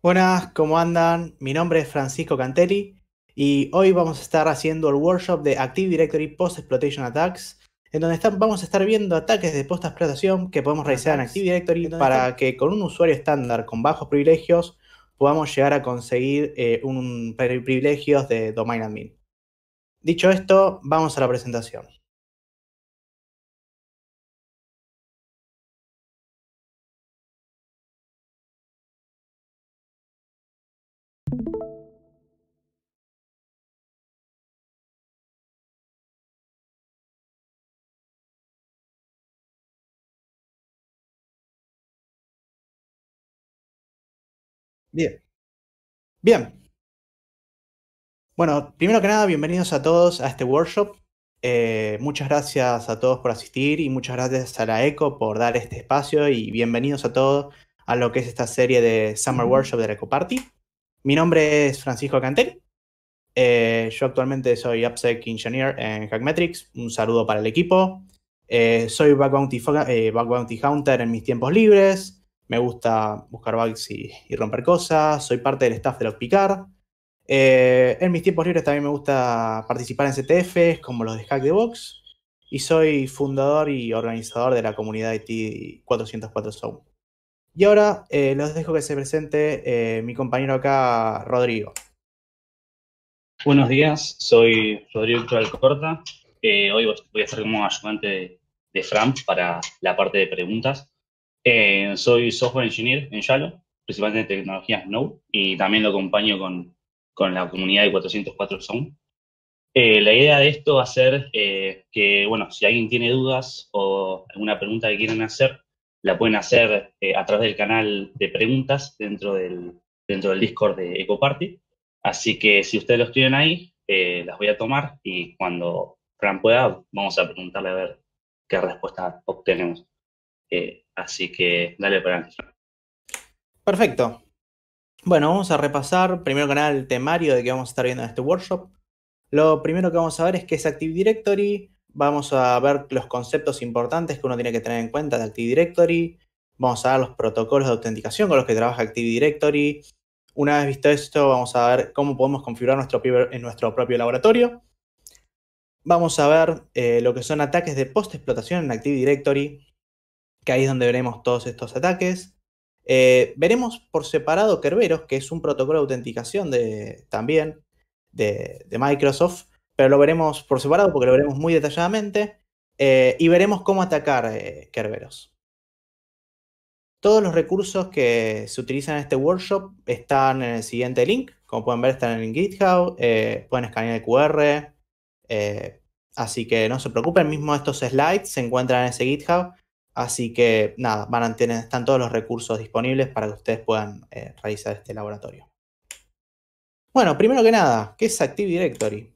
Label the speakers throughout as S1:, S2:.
S1: Buenas, ¿cómo andan? Mi nombre es Francisco Cantelli y hoy vamos a estar haciendo el workshop de Active Directory Post Exploitation Attacks, en donde vamos a estar viendo ataques de post explotación que podemos realizar en Active Directory para que con un usuario estándar con bajos privilegios podamos llegar a conseguir eh, un privilegios de domain admin.
S2: Dicho esto, vamos a la presentación. Bien. Bueno, primero que nada,
S1: bienvenidos a todos a este workshop. Eh, muchas gracias a todos por asistir y muchas gracias a la ECO por dar este espacio y bienvenidos a todos a lo que es esta serie de Summer Workshop de la ECO Party. Mi nombre es Francisco Cantel. Eh, yo actualmente soy AppSec Engineer en Hackmetrics. Un saludo para el equipo. Eh, soy Bug Bounty, Bounty Hunter en mis tiempos libres me gusta buscar bugs y, romper cosas, soy parte del staff de Lockpicar. Eh, en mis tiempos libres también me gusta participar en CTFs como los de Hack the Box y soy fundador y organizador de la comunidad IT 404 zone Y ahora les eh, los dejo que se presente eh, mi compañero acá, Rodrigo. Buenos días,
S3: soy Rodrigo Alcorta. hoy voy a ser como ayudante de, de para la parte de preguntas. Eh, soy software engineer en Yalo, principalmente en tecnologías Node, y también lo acompaño con, con la comunidad de 404 Zone. Eh, la idea de esto va a ser eh, que, bueno, si alguien tiene dudas o alguna pregunta que quieran hacer, la pueden hacer a través del canal de preguntas dentro del, dentro del Discord de EcoParty. Así que si ustedes lo tienen ahí, las voy a tomar y cuando Fran pueda, vamos a preguntarle a ver qué respuesta obtenemos. Así que dale para adelante.
S4: Perfecto.
S1: Bueno, vamos a repasar primero que nada el temario de que vamos a estar viendo en este workshop. Lo primero que vamos a ver es qué es Active Directory, vamos a ver los conceptos importantes que uno tiene que tener en cuenta de Active Directory, vamos a ver los protocolos de autenticación con los que trabaja Active Directory. Una vez visto esto, vamos a ver cómo podemos configurar nuestro, en nuestro propio laboratorio. Vamos a ver eh, lo que son ataques de post-explotación en Active Directory, que ahí es donde veremos todos estos ataques. Eh, veremos por separado Kerberos, que es un protocolo de autenticación también de, Microsoft, pero lo veremos por separado porque lo veremos muy detalladamente. Eh, y veremos cómo atacar eh, Kerberos. Todos los recursos que se utilizan en este workshop están en el siguiente link. Como pueden ver, están en GitHub. pueden escanear el QR. así que no se preocupen, mismo estos slides se encuentran en ese GitHub Así que nada, van a tener, están todos los recursos disponibles para que ustedes puedan eh, realizar este laboratorio. Bueno, primero que nada, ¿qué es Active Directory?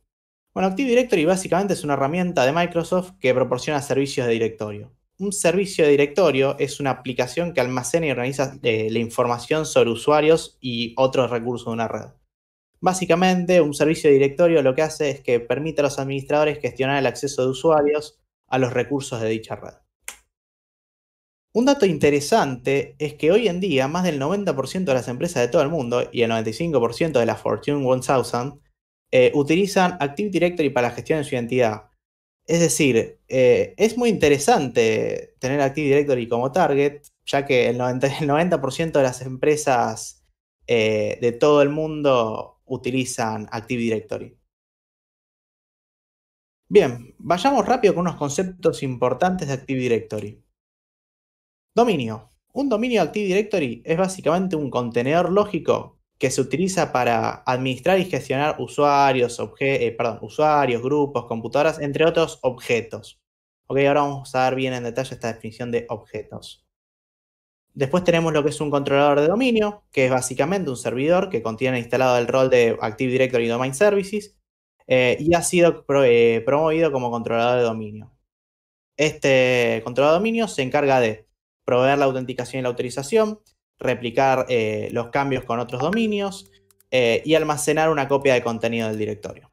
S1: Bueno, Active Directory básicamente es una herramienta de Microsoft que proporciona servicios de directorio. Un servicio de directorio es una aplicación que almacena y organiza eh, la información sobre usuarios y otros recursos de una red. Básicamente, un servicio de directorio lo que hace es que permite a los administradores gestionar el acceso de usuarios a los recursos de dicha red. Un dato interesante es que hoy en día más del 90% de las empresas de todo el mundo y el 95% de la Fortune 1000 eh, utilizan Active Directory para la gestión de su identidad. Es decir, eh, es muy interesante tener Active Directory como target, ya que el 90%, de las empresas eh, de todo el mundo utilizan Active Directory. Bien, vayamos rápido con unos conceptos importantes de Active Directory. Dominio. Un dominio Active Directory es básicamente un contenedor lógico que se utiliza para administrar y gestionar usuarios, eh, usuarios, grupos, computadoras, entre otros objetos. Ok, ahora vamos a ver bien en detalle esta definición de objetos. Después tenemos lo que es un controlador de dominio, que es básicamente un servidor que contiene instalado el rol de Active Directory Domain Services eh, y ha sido eh, promovido como controlador de dominio. Este controlador de dominio se encarga de proveer la autenticación y la autorización, replicar eh, los cambios con otros dominios eh, y almacenar una copia de contenido del directorio.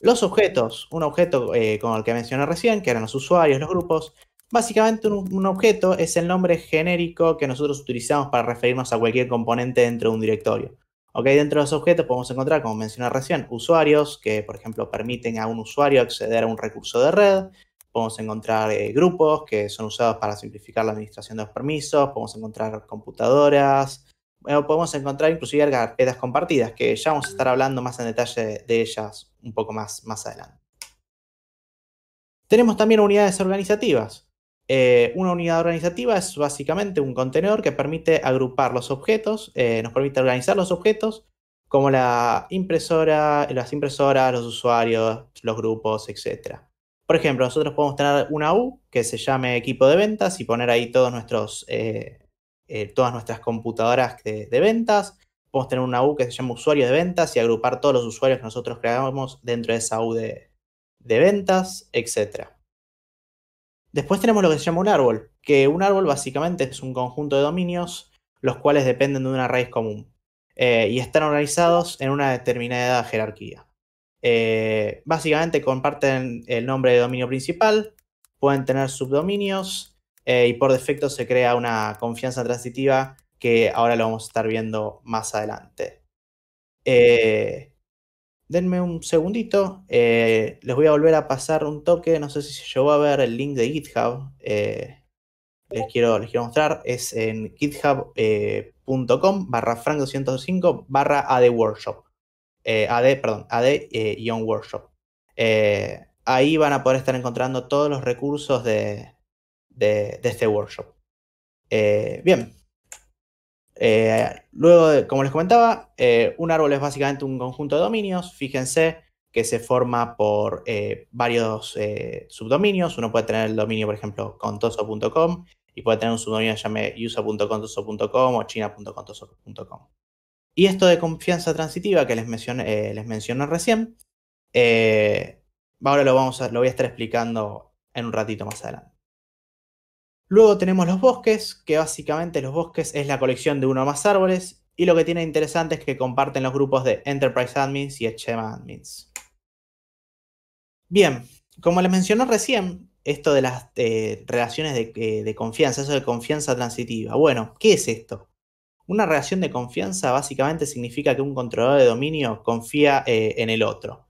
S1: Los objetos, un objeto eh, como el que mencioné recién, que eran los usuarios, los grupos, básicamente un, objeto es el nombre genérico que nosotros utilizamos para referirnos a cualquier componente dentro de un directorio. Dentro de los objetos podemos encontrar, como mencioné recién, usuarios que, por ejemplo, permiten a un usuario acceder a un recurso de red, Podemos encontrar eh, grupos que son usados para simplificar la administración de los permisos, podemos encontrar computadoras, eh, podemos encontrar inclusive carpetas compartidas, que ya vamos a estar hablando más en detalle de ellas un poco más, más adelante. Tenemos también unidades organizativas. Eh, una unidad organizativa es básicamente un contenedor que permite agrupar los objetos, nos permite organizar los objetos, como la impresora, las impresoras, los usuarios, los grupos, etcétera. Por ejemplo, nosotros podemos tener una U que se llame equipo de ventas y poner ahí eh, eh, todas nuestras computadoras de, ventas. Podemos tener una U que se llame usuario de ventas y agrupar todos los usuarios que nosotros creamos dentro de esa U de, ventas, etc. Después tenemos lo que se llama un árbol, que un árbol básicamente es un conjunto de dominios los cuales dependen de una raíz común eh, y están organizados en una determinada jerarquía. Eh, básicamente comparten el nombre de dominio principal, pueden tener subdominios eh, y por defecto se crea una confianza transitiva que ahora lo vamos a estar viendo más adelante. Eh, denme un segundito, les voy a volver a pasar un toque, no sé si se llegó a ver el link de GitHub, les, quiero, les quiero mostrar, es en github.com barra frank205 barra adworkshop. Eh, AD, perdón, AD eh, y Workshop. Eh, ahí van a poder estar encontrando todos los recursos de, este workshop. bien. luego, como les comentaba, un árbol es básicamente un conjunto de dominios. Fíjense que se forma por varios subdominios. Uno puede tener el dominio, por ejemplo, contoso.com y puede tener un subdominio que se usa.contoso.com o china.contoso.com. Y esto de confianza transitiva que les mencioné, eh, les recién, eh, ahora lo, vamos a, lo voy a estar explicando en un ratito más adelante. Luego tenemos los bosques, que básicamente los bosques es la colección de uno o más árboles, y lo que tiene interesante es que comparten los grupos de Enterprise Admins y HMA Admins. Bien, como les mencioné recién, esto de las eh, relaciones de confianza, eso de confianza transitiva. Bueno, ¿qué es esto? Una reacción de confianza básicamente significa que un controlador de dominio confía eh, en el otro.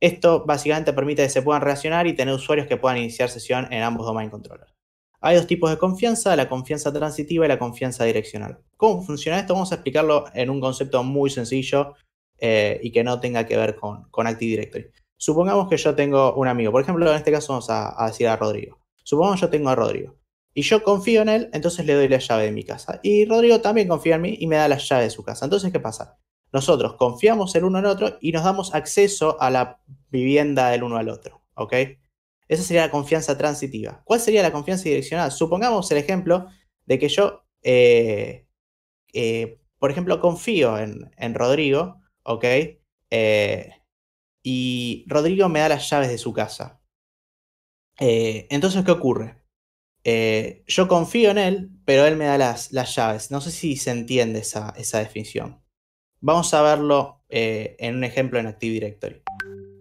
S1: Esto básicamente permite que se puedan reaccionar y tener usuarios que puedan iniciar sesión en ambos domain controllers. Hay dos tipos de confianza, la confianza transitiva y la confianza direccional. ¿Cómo funciona esto? Vamos a explicarlo en un concepto muy sencillo eh, y que no tenga que ver con, Active Directory. Supongamos que yo tengo un amigo, por ejemplo, en este caso vamos a, a decir a Rodrigo. Supongamos que yo tengo a Rodrigo y yo confío en él, entonces le doy la llave de mi casa. Y Rodrigo también confía en mí y me da la llave de su casa. Entonces, ¿qué pasa? Nosotros confiamos el uno en otro y nos damos acceso a la vivienda del uno al otro, ¿ok? Esa sería la confianza transitiva. ¿Cuál sería la confianza direccional? Supongamos el ejemplo de que yo, eh, eh, por ejemplo, confío en, en Rodrigo, ¿ok? Eh, y Rodrigo me da las llaves de su casa. entonces, ¿qué ocurre? Eh, yo confío en él, pero él me da las, llaves. No sé si se entiende esa, definición. Vamos a verlo eh, en un ejemplo en Active Directory.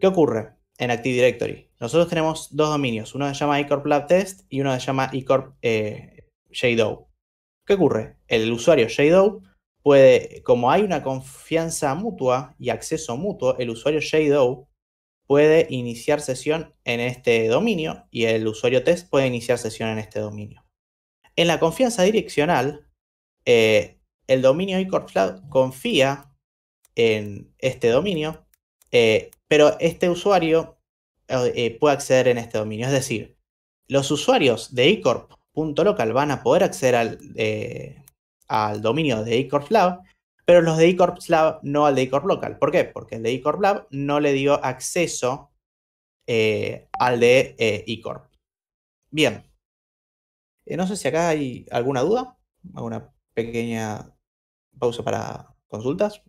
S1: ¿Qué ocurre en Active Directory? Nosotros tenemos dos dominios, uno se llama iCorp Lab Test y uno se llama iCorp eh, ¿Qué ocurre? El usuario shadow puede, como hay una confianza mutua y acceso mutuo, el usuario shadow puede iniciar sesión en este dominio y el usuario test puede iniciar sesión en este dominio. En la confianza direccional, eh, el dominio iCorp Cloud confía en este dominio, eh, pero este usuario eh, puede acceder en este dominio. Es decir, los usuarios de eCorp.local van a poder acceder al, dominio de iCorp pero los de eCorp Slab no al de eCorp Local. ¿Por qué? Porque el de eCorp Lab no le dio acceso eh, al de eh, eCorp. Bien.
S4: Eh, no sé si acá hay alguna duda, alguna pequeña pausa para consultas.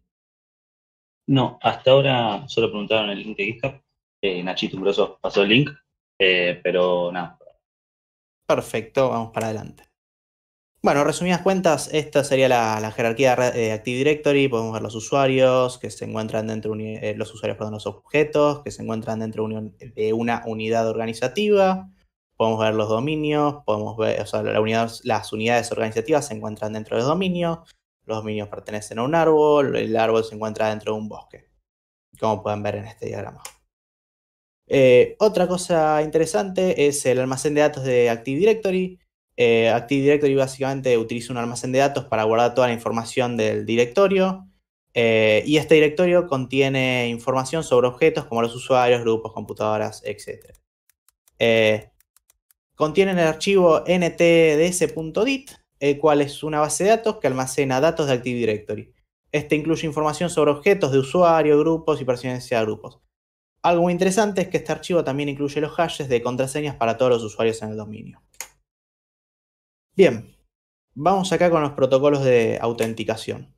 S3: No, hasta ahora solo preguntaron el link de GitHub. Eh, Nachito Grosso pasó el link, pero nada.
S1: Perfecto, vamos para adelante. Bueno, resumidas cuentas, esta sería la, jerarquía de eh, Active Directory. Podemos ver los usuarios que se encuentran dentro de eh, los usuarios, los objetos que se encuentran dentro de una unidad organizativa. Podemos ver los dominios, podemos ver, las unidades organizativas se encuentran dentro de dominios. Los dominios pertenecen a un árbol, el árbol se encuentra dentro de un bosque, como pueden ver en este diagrama. Eh, otra cosa interesante es el almacén de datos de Active Directory eh, Active Directory básicamente utiliza un almacén de datos para guardar toda la información del directorio. Eh, y este directorio contiene información sobre objetos como los usuarios, grupos, computadoras, etc. Eh, contiene el archivo ntds.dit, el cual es una base de datos que almacena datos de Active Directory. Este incluye información sobre objetos de usuario, grupos y pertenencia de grupos. Algo muy interesante es que este archivo también incluye los hashes de contraseñas para todos los usuarios en el dominio. Bien, vamos acá con los protocolos de autenticación.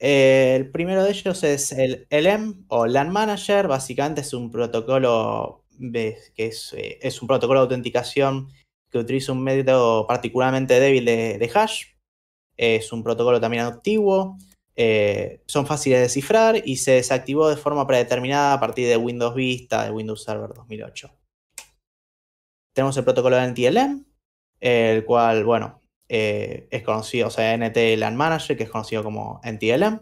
S1: Eh, el primero de ellos es el LM e o LAN Manager, básicamente es un protocolo de, que eh, es, un protocolo de autenticación que utiliza un método particularmente débil de, hash. Es un protocolo también antiguo, eh, son fáciles de cifrar y se desactivó de forma predeterminada a partir de Windows Vista, de Windows Server 2008. Tenemos el protocolo de NTLM, e el cual, bueno, eh, es conocido, o sea, NT LAN Manager, que es conocido como NTLM,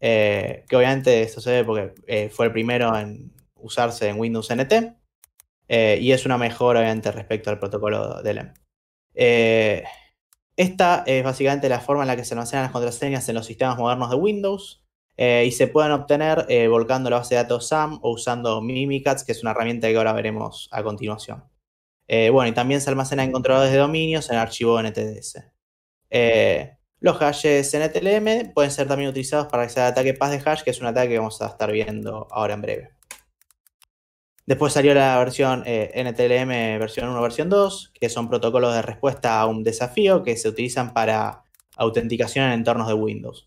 S1: eh, que obviamente esto se ve porque eh, fue el primero en usarse en Windows NT, y es una mejora, obviamente, respecto al protocolo de LEM. esta es básicamente la forma en la que se almacenan las contraseñas en los sistemas modernos de Windows. y se pueden obtener volcando la base de datos SAM o usando Mimikatz, que es una herramienta que ahora veremos a continuación. Eh, bueno, y también se almacena en controladores de dominios en archivo NTDS. Eh, los hashes NTLM pueden ser también utilizados para acceder al ataque PAS de hash, que es un ataque que vamos a estar viendo ahora en breve. Después salió la versión eh, NTLM versión 1, versión 2, que son protocolos de respuesta a un desafío que se utilizan para autenticación en entornos de Windows.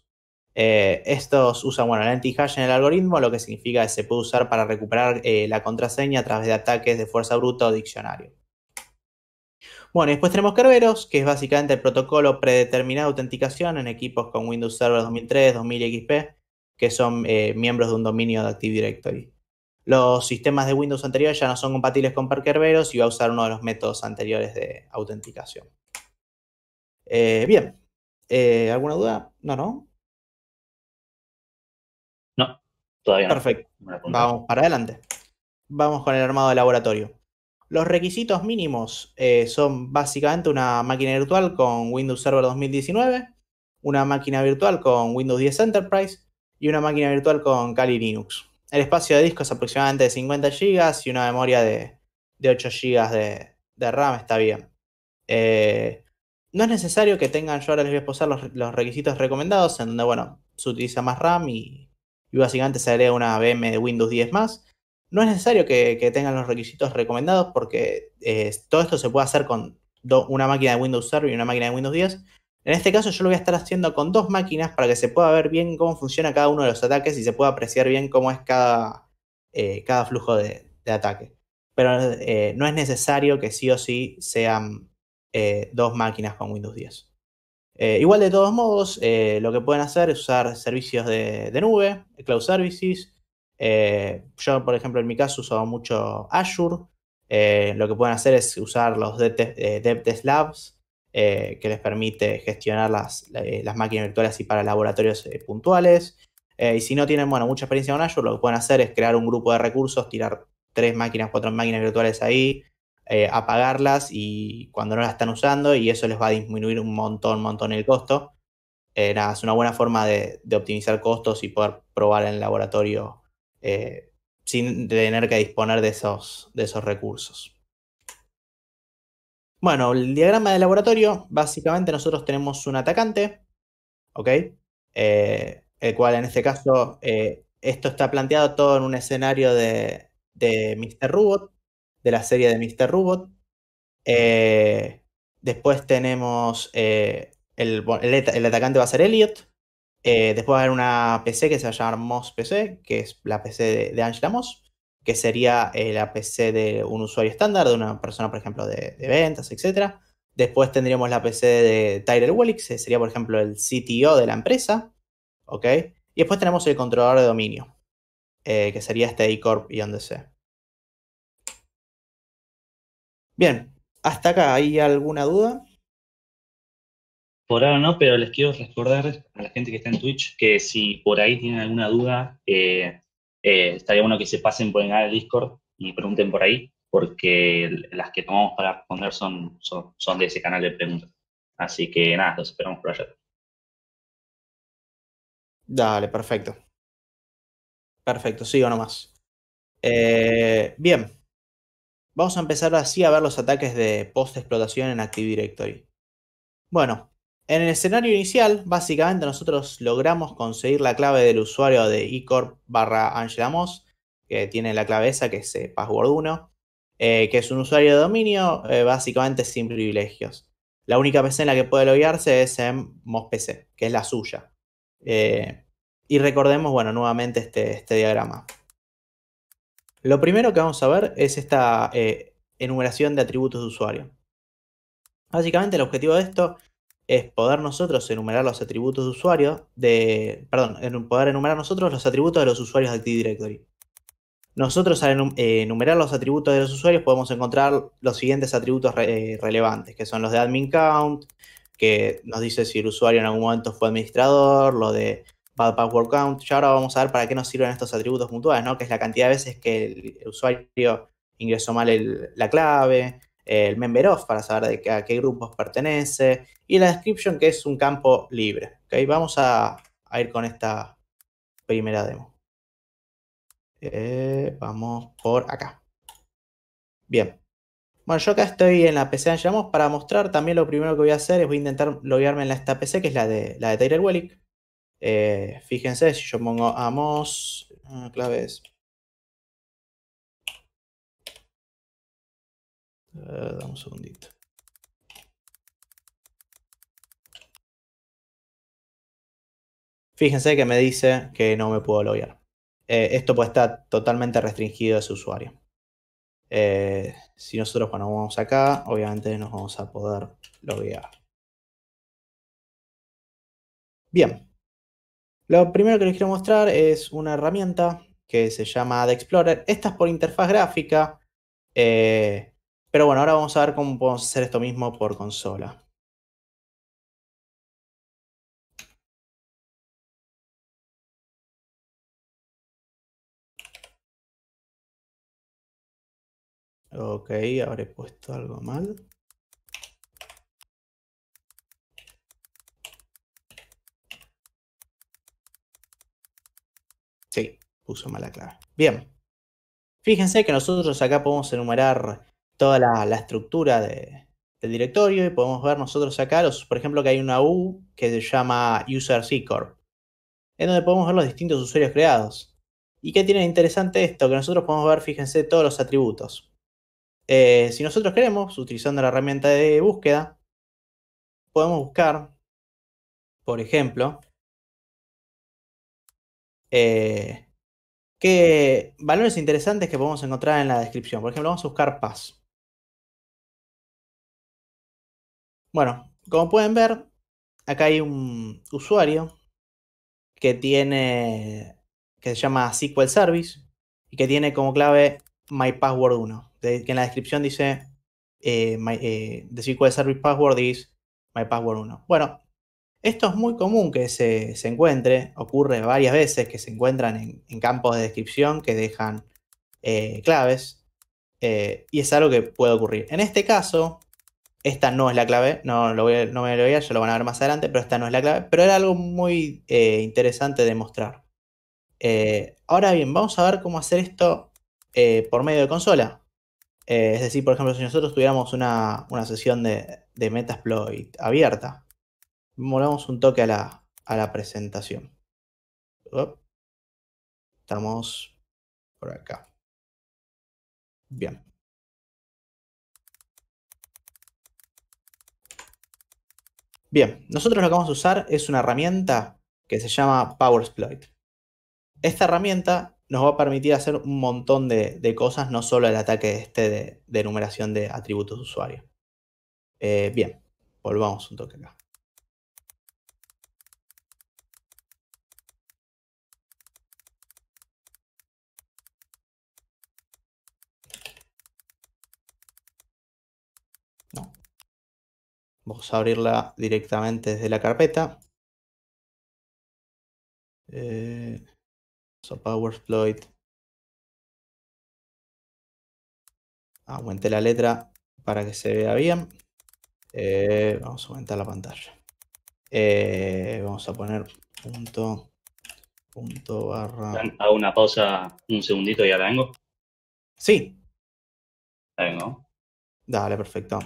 S1: estos usan bueno, el anti-hash en el algoritmo, lo que significa que se puede usar para recuperar la contraseña a través de ataques de fuerza bruta o diccionario. Bueno, después tenemos Kerberos, que es básicamente el protocolo predeterminado de autenticación en equipos con Windows Server 2003, 2000 XP, que son eh, miembros de un dominio de Active Directory. Los sistemas de Windows anteriores ya no son compatibles con Kerberos y va a usar uno de los métodos anteriores de
S4: autenticación. Eh, bien, eh, ¿alguna duda? No, no. No, todavía no. Perfecto. Vamos para adelante.
S1: Vamos con el armado de laboratorio. Los requisitos mínimos eh, son básicamente una máquina virtual con Windows Server 2019, una máquina virtual con Windows 10 Enterprise y una máquina virtual con Kali Linux. El espacio de disco es aproximadamente de 50 GB y una memoria de, 8 GB de, RAM está bien. Eh, no es necesario que tengan, yo ahora les voy a posar los, requisitos recomendados, en donde, bueno, se utiliza más RAM y, básicamente se una VM de Windows 10 más no es necesario que, tengan los requisitos recomendados porque eh, todo esto se puede hacer con una máquina de Windows Server y una máquina de Windows 10. En este caso yo lo voy a estar haciendo con dos máquinas para que se pueda ver bien cómo funciona cada uno de los ataques y se pueda apreciar bien cómo es cada, eh, cada flujo de, ataque. Pero eh, no es necesario que sí o sí sean dos máquinas con Windows 10. igual de todos modos, lo que pueden hacer es usar servicios de nube, cloud services, eh, yo, por ejemplo, en mi caso usaba mucho Azure. Eh, lo que pueden hacer es usar los DevTest eh, Labs, que les permite gestionar las, máquinas virtuales y para laboratorios puntuales. y si no tienen bueno, mucha experiencia con Azure, lo que pueden hacer es crear un grupo de recursos, tirar tres máquinas, cuatro máquinas virtuales ahí, apagarlas y cuando no las están usando y eso les va a disminuir un montón, montón el costo. es una buena forma de, de, optimizar costos y poder probar en el laboratorio eh, sin tener que disponer de esos, de esos recursos. Bueno, el diagrama de laboratorio, básicamente nosotros tenemos un atacante, ¿ok? Eh, el cual en este caso, eh, esto está planteado todo en un escenario de, de Mr. Robot, de la serie de Mr. Robot. después tenemos el, el, atacante va a ser Elliot, eh, después va a haber una PC que se va a llamar Moss PC, que es la PC de, Angela Moss, que sería eh, la PC de un usuario estándar, de una persona, por ejemplo, de, ventas, etc. Después tendríamos la PC de Tyler Wellix, que sería, por ejemplo, el CTO de la empresa.
S4: Y después tenemos el controlador de dominio, eh, que sería este iCorp y donde Bien, hasta acá, ¿hay
S3: alguna duda?
S2: Por ahora no, pero les quiero recordar a la gente que está
S3: en Twitch que si por ahí tienen alguna duda, eh, eh, estaría bueno que se pasen por el Discord y pregunten por ahí, porque las que tomamos para responder son, son,
S2: de ese canal de preguntas. Así que nada, los esperamos por allá.
S4: Dale, perfecto. Perfecto, sigo nomás.
S1: Eh, bien. Vamos a empezar así a ver los ataques de post-explotación en Active Directory. Bueno, en el escenario inicial, básicamente nosotros logramos conseguir la clave del usuario de ecorp barra Angela Moss, que tiene la clave esa, que es eh, password 1, eh, que es un usuario de dominio eh, básicamente sin privilegios. La única PC en la que puede loguearse es en Moss que es la suya. y recordemos, bueno, nuevamente este, este, diagrama. Lo primero que vamos a ver es esta enumeración de atributos de usuario. Básicamente el objetivo de esto es poder nosotros enumerar los atributos de usuario, de, perdón, poder enumerar nosotros los atributos de los usuarios de Active Directory. Nosotros al eh, enumerar los atributos de los usuarios podemos encontrar los siguientes atributos eh, relevantes, que son los de admin count, que nos dice si el usuario en algún momento fue administrador, lo de bad password count. y ahora vamos a ver para qué nos sirven estos atributos puntuales, ¿no? Que es la cantidad de veces que el usuario ingresó mal la clave, el member of para saber de a qué grupos pertenece y la description que es un campo libre. Vamos a, ir con esta primera demo. Eh, vamos por acá. Bien. Bueno, yo acá estoy en la PC Angelamos para mostrar. También lo primero que voy a hacer es voy a intentar loguearme en esta PC, que es la de, la de Tyler Wellick.
S4: Eh, fíjense, si yo pongo Amos, eh, claves
S2: dame un segundito.
S4: Fíjense que me dice que no me puedo loguear. Eh, esto puede estar totalmente restringido a su usuario. Eh, si nosotros cuando vamos acá, obviamente nos vamos a poder loguear. Bien. Lo primero que les quiero mostrar es una herramienta que se llama Ad Explorer. Esta es por interfaz gráfica. Eh, pero bueno, ahora vamos a ver cómo podemos hacer esto mismo
S2: por consola. Ok, habré puesto algo mal.
S4: Sí, puso mala clave. Bien.
S1: Fíjense que nosotros acá podemos enumerar toda la, estructura del directorio y podemos ver nosotros acá, los, por ejemplo, que hay una U que se llama User Corp, en donde podemos ver los distintos usuarios creados. ¿Y qué tiene interesante esto? Que nosotros podemos ver, fíjense, todos los atributos. Eh, si nosotros queremos, utilizando la herramienta de
S2: búsqueda, podemos buscar, por ejemplo, eh, qué valores interesantes
S4: que podemos encontrar en la descripción. Por ejemplo, vamos a buscar PAS. Bueno, como pueden ver, acá hay un usuario
S1: que tiene que se llama SQL Service y que tiene como clave mypassword 1, que en la descripción dice eh, the eh, SQL Service password is mypassword 1. Bueno, esto es muy común que se, encuentre, ocurre varias veces que se encuentran en, campos de descripción que dejan eh, claves eh, y es algo que puede ocurrir. En este caso, esta no es la clave, no, lo voy no me lo voy a, ya lo van a ver más adelante, pero esta no es la clave, pero era algo muy eh, interesante de mostrar. Eh, ahora bien, vamos a ver cómo hacer esto eh, por medio de consola. es decir, por ejemplo, si nosotros tuviéramos una, sesión de,
S4: de Metasploit abierta, volvamos un toque a la, a la presentación.
S2: Estamos por acá. Bien.
S4: Bien, nosotros lo que vamos a usar es una herramienta que se
S1: llama PowerSploit. Esta herramienta nos va a permitir hacer un montón de, cosas, no solo el ataque este de, enumeración de atributos usuarios. usuario.
S4: Eh, bien, volvamos un toque acá.
S2: Vamos a abrirla directamente desde la carpeta. Eh, so PowerSploit. Aumente la letra para que se vea bien.
S1: Eh, vamos a aumentar la pantalla. Eh, vamos a poner
S4: punto, punto barra.
S3: Hago una pausa un segundito y la vengo.
S2: Sí. la vengo. Dale, perfecto.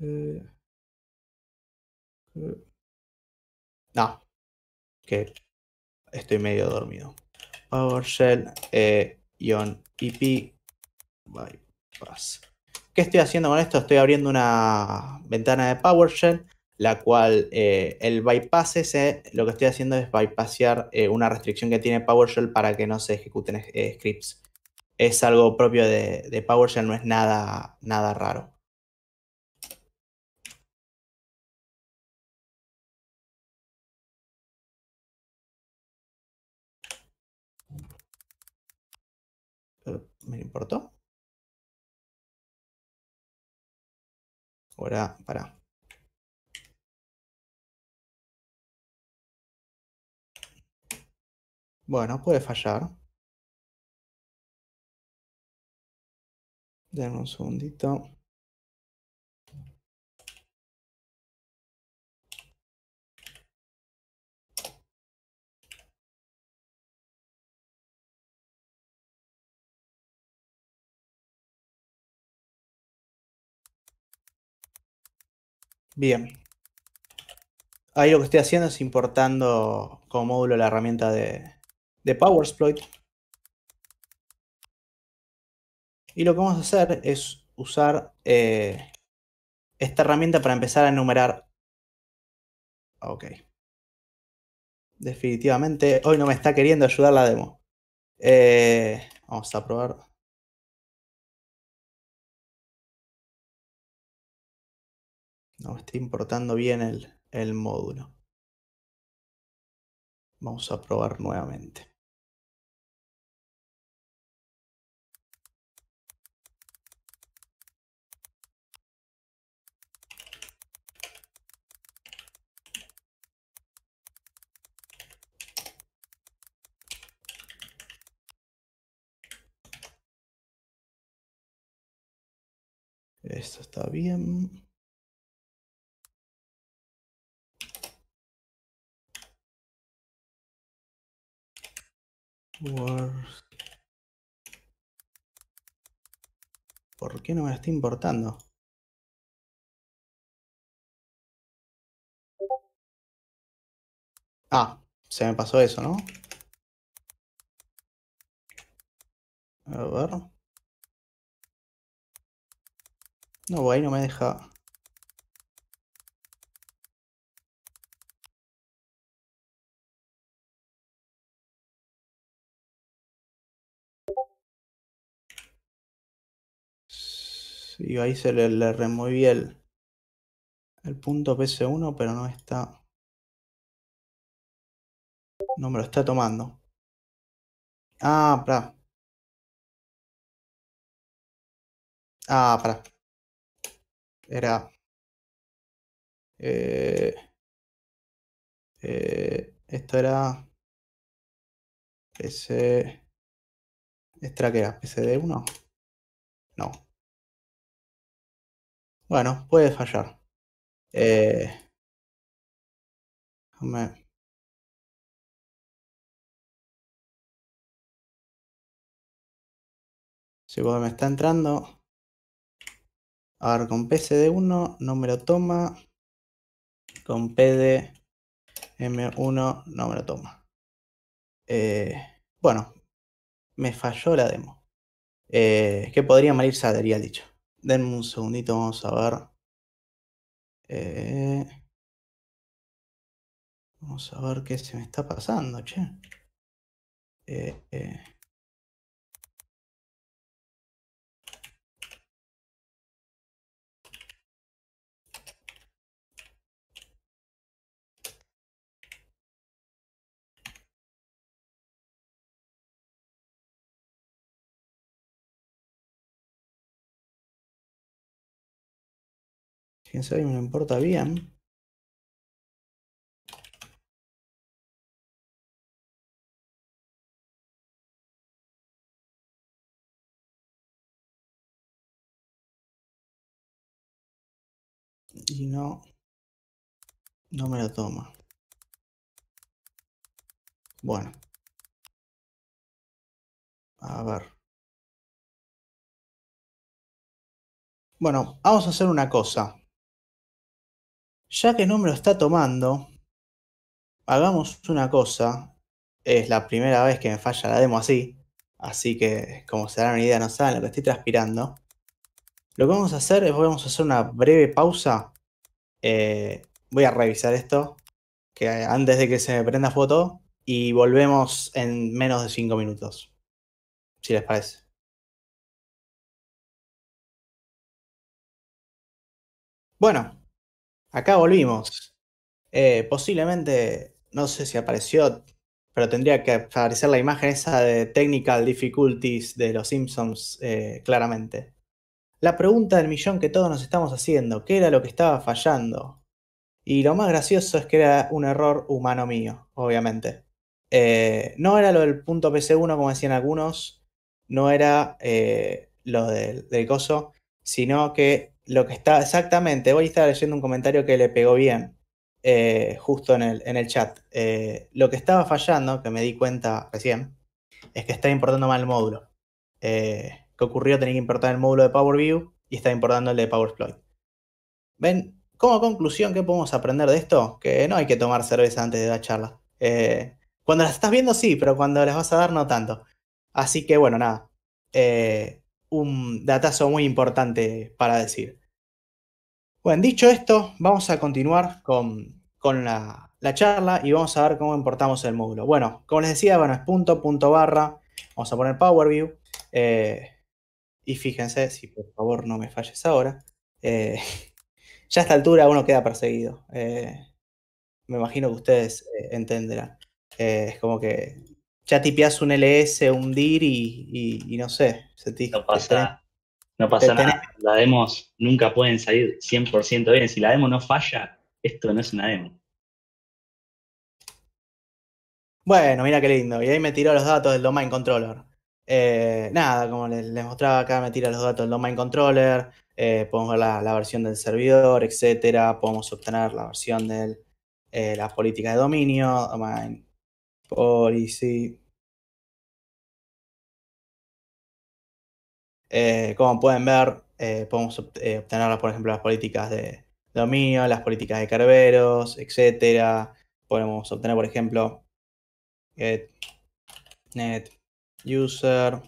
S2: Eh, no,
S4: que estoy medio dormido. PowerShell, eh, ion
S1: IP, bypass. ¿Qué estoy haciendo con esto? Estoy abriendo una ventana de PowerShell, la cual eh, el bypass es lo que estoy haciendo es bypassear eh, una restricción que tiene PowerShell para que no se ejecuten eh, scripts.
S2: Es algo propio de, de PowerShell, no es nada, nada raro. ¿Me importó? Ahora, para. Bueno, puede fallar. Denme un segundito. Bien. Ahí lo que estoy haciendo es importando
S4: como módulo la herramienta de, de PowerSploit. Y lo que vamos a hacer es usar eh, esta herramienta para empezar a enumerar. Ok.
S2: Definitivamente, hoy no me está queriendo ayudar la demo. Eh, vamos a probar. No está importando bien el, el módulo. Vamos a probar nuevamente. Esto está bien. ¿Por qué no me está importando? Ah, se me pasó eso, ¿no? A ver. No, ahí no me deja. y ahí se le, le el, punto PS1, pero no está... No me lo está tomando. Ah, para. Ah, para. Era... Eh, eh, esto era... PC... Extra que era? ¿PCD1? No. Bueno, puede fallar. Eh, déjame. me está entrando. A ver, con PCD1 no
S4: me lo toma. Con PDM1 no me lo toma. Eh, bueno, me falló la demo. Eh, que podría salir el dicho. Denme un segundito, vamos a ver.
S2: Eh, vamos a ver qué se me está pasando, che. Eh, eh. Quién me importa bien. Y no, no me lo toma. Bueno. A ver. Bueno, vamos a hacer una cosa. Ya que no me está tomando, hagamos una
S1: cosa. Es la primera vez que me falla la demo así. Así que, como se dan una idea, no saben lo que estoy transpirando. Lo que vamos a hacer es vamos a hacer una breve pausa. Eh, voy a revisar esto. Que antes de que se me prenda foto.
S2: Y volvemos en menos de 5 minutos. Si les parece. Bueno, Acá volvimos. Eh, posiblemente, no sé si apareció,
S1: pero tendría que aparecer la imagen esa de Technical Difficulties de los Simpsons eh, claramente. La pregunta del millón que todos nos estamos haciendo, ¿qué era lo que estaba fallando? Y lo más gracioso es que era un error humano mío, obviamente. Eh, no era lo del punto PC1 como decían algunos, no era lo del, del coso, sino que lo que está exactamente, voy a estar leyendo un comentario que le pegó bien, eh, justo en el, en el chat. Eh, lo que estaba fallando, que me di cuenta recién, es que está importando mal el módulo. Eh, ¿Qué ocurrió? Tenía que importar el módulo de PowerView y estaba importando el de PowerSploit. ¿Ven? Como conclusión, ¿qué podemos aprender de esto? Que no hay que tomar cerveza antes de dar charla. cuando las estás viendo, sí, pero cuando las vas a dar, no tanto. Así que bueno, nada. Eh, un datazo muy importante para decir. Bueno, dicho esto, vamos a continuar con, la, charla y vamos a ver cómo importamos el módulo. Bueno, como les decía, bueno, es punto, punto barra, vamos a poner PowerView eh, y fíjense, si por favor no me falles ahora, eh, ya a esta altura uno queda perseguido. Eh, me imagino que ustedes entenderán. es como que ya tipeas un LS, un DIR y, no sé.
S3: no pasa, nada. Las demos nunca pueden salir 100% bien. Si la demo no falla, esto no es una demo.
S1: Bueno, mira qué lindo. Y ahí me tiró los datos del domain controller. Eh, nada, como les, mostraba acá, me tira los datos del domain controller. Eh, podemos ver la, versión del servidor,
S4: etcétera. Podemos obtener la versión de eh, la política de dominio, domain eh, como pueden ver, eh, podemos eh, obtener, por ejemplo, las políticas de
S1: dominio, las políticas de carveros, etc. Podemos obtener, por ejemplo,
S4: net user.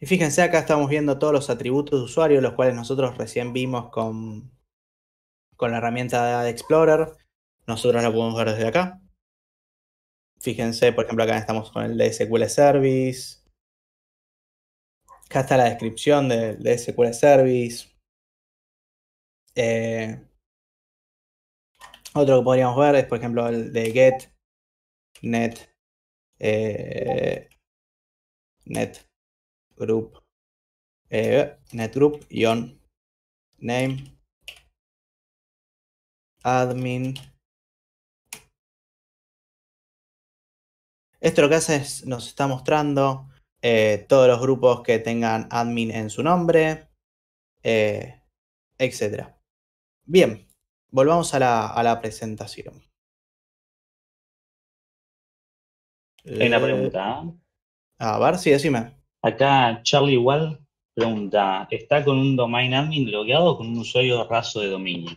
S4: Y fíjense, acá estamos viendo todos los atributos de usuario, los cuales nosotros recién
S1: vimos con, con la herramienta de Ad Explorer. Nosotros lo podemos ver
S4: desde acá. Fíjense, por ejemplo, acá estamos con el de SQL Service. Acá está la descripción del SQL Service.
S2: Eh, otro que podríamos ver es, por ejemplo, el de get, net, eh, net group, eh, net group, name, admin, Esto lo que hace es, nos está mostrando
S4: eh, todos los grupos que tengan admin en su nombre, eh, etc. Bien, volvamos a la, presentación.
S2: Hay una pregunta.
S4: A ver, sí,
S3: decime. Acá Charlie Wall pregunta, ¿está con un domain admin logueado o con un usuario raso de dominio?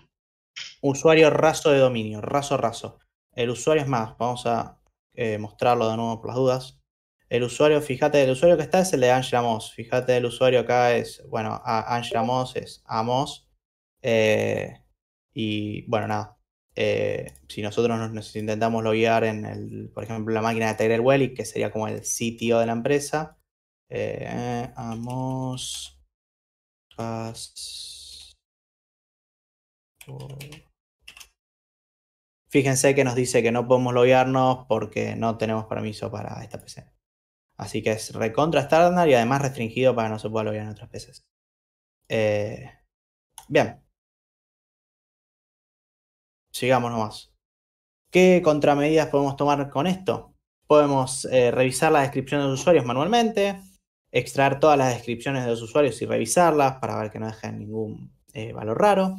S3: Usuario raso de dominio, raso raso.
S1: El usuario es más, vamos a eh, mostrarlo de nuevo por las dudas. El usuario, fíjate, el usuario que está es el de Angela Moss. Fíjate, el usuario acá es, bueno, a Angela Moss es Amos. Eh, y bueno, nada. Eh, si nosotros nos, intentamos loguear en, el, por ejemplo, la máquina de Tyler Welly, que sería como el sitio de la empresa,
S4: Amos. Fíjense que nos dice que no podemos loguearnos porque no tenemos permiso para esta PC. Así que es recontra estándar y además restringido para que no se pueda loguear en otras PCs. Eh, bien. Sigamos nomás. ¿Qué contramedidas podemos tomar con esto? Podemos eh, revisar la descripción de los usuarios manualmente,
S1: extraer todas las descripciones de los usuarios y revisarlas para ver que no dejen ningún eh, valor raro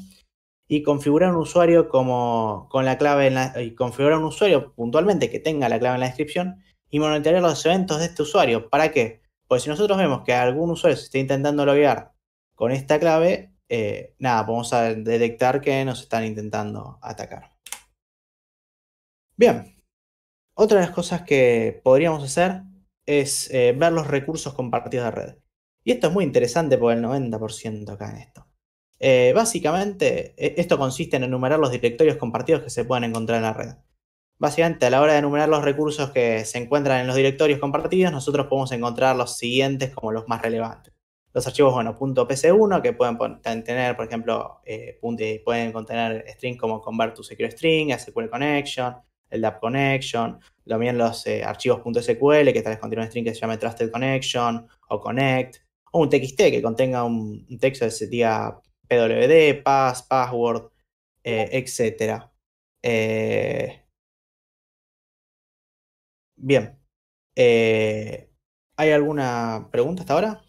S1: y configurar un usuario como con la clave y configurar un usuario puntualmente que tenga la clave en la descripción y monitorear los eventos de este usuario. ¿Para qué? Pues si nosotros vemos que algún usuario se está intentando loguear con esta clave, eh, nada, vamos a detectar que nos están intentando atacar. Bien, otra de las cosas que podríamos hacer es eh, ver los recursos compartidos de red. Y esto es muy interesante por el 90% acá en esto. Eh, básicamente, e, esto consiste en enumerar los directorios compartidos que se pueden encontrar en la red. Básicamente, a la hora de enumerar los recursos que se encuentran en los directorios compartidos, nosotros podemos encontrar los siguientes como los más relevantes. Los archivos, bueno, .pc1, que pueden tener, por ejemplo, eh, eh, pueden contener strings como convert to secure string, SQL connection, el DAP connection, también los archivos .sql, que tal vez contienen un string que se llame trusted connection o connect, o un txt que contenga un, texto ese día.
S4: PWD, Pass, Password, eh, etcétera. etc. Eh,
S2: bien. Eh, ¿Hay alguna pregunta hasta ahora?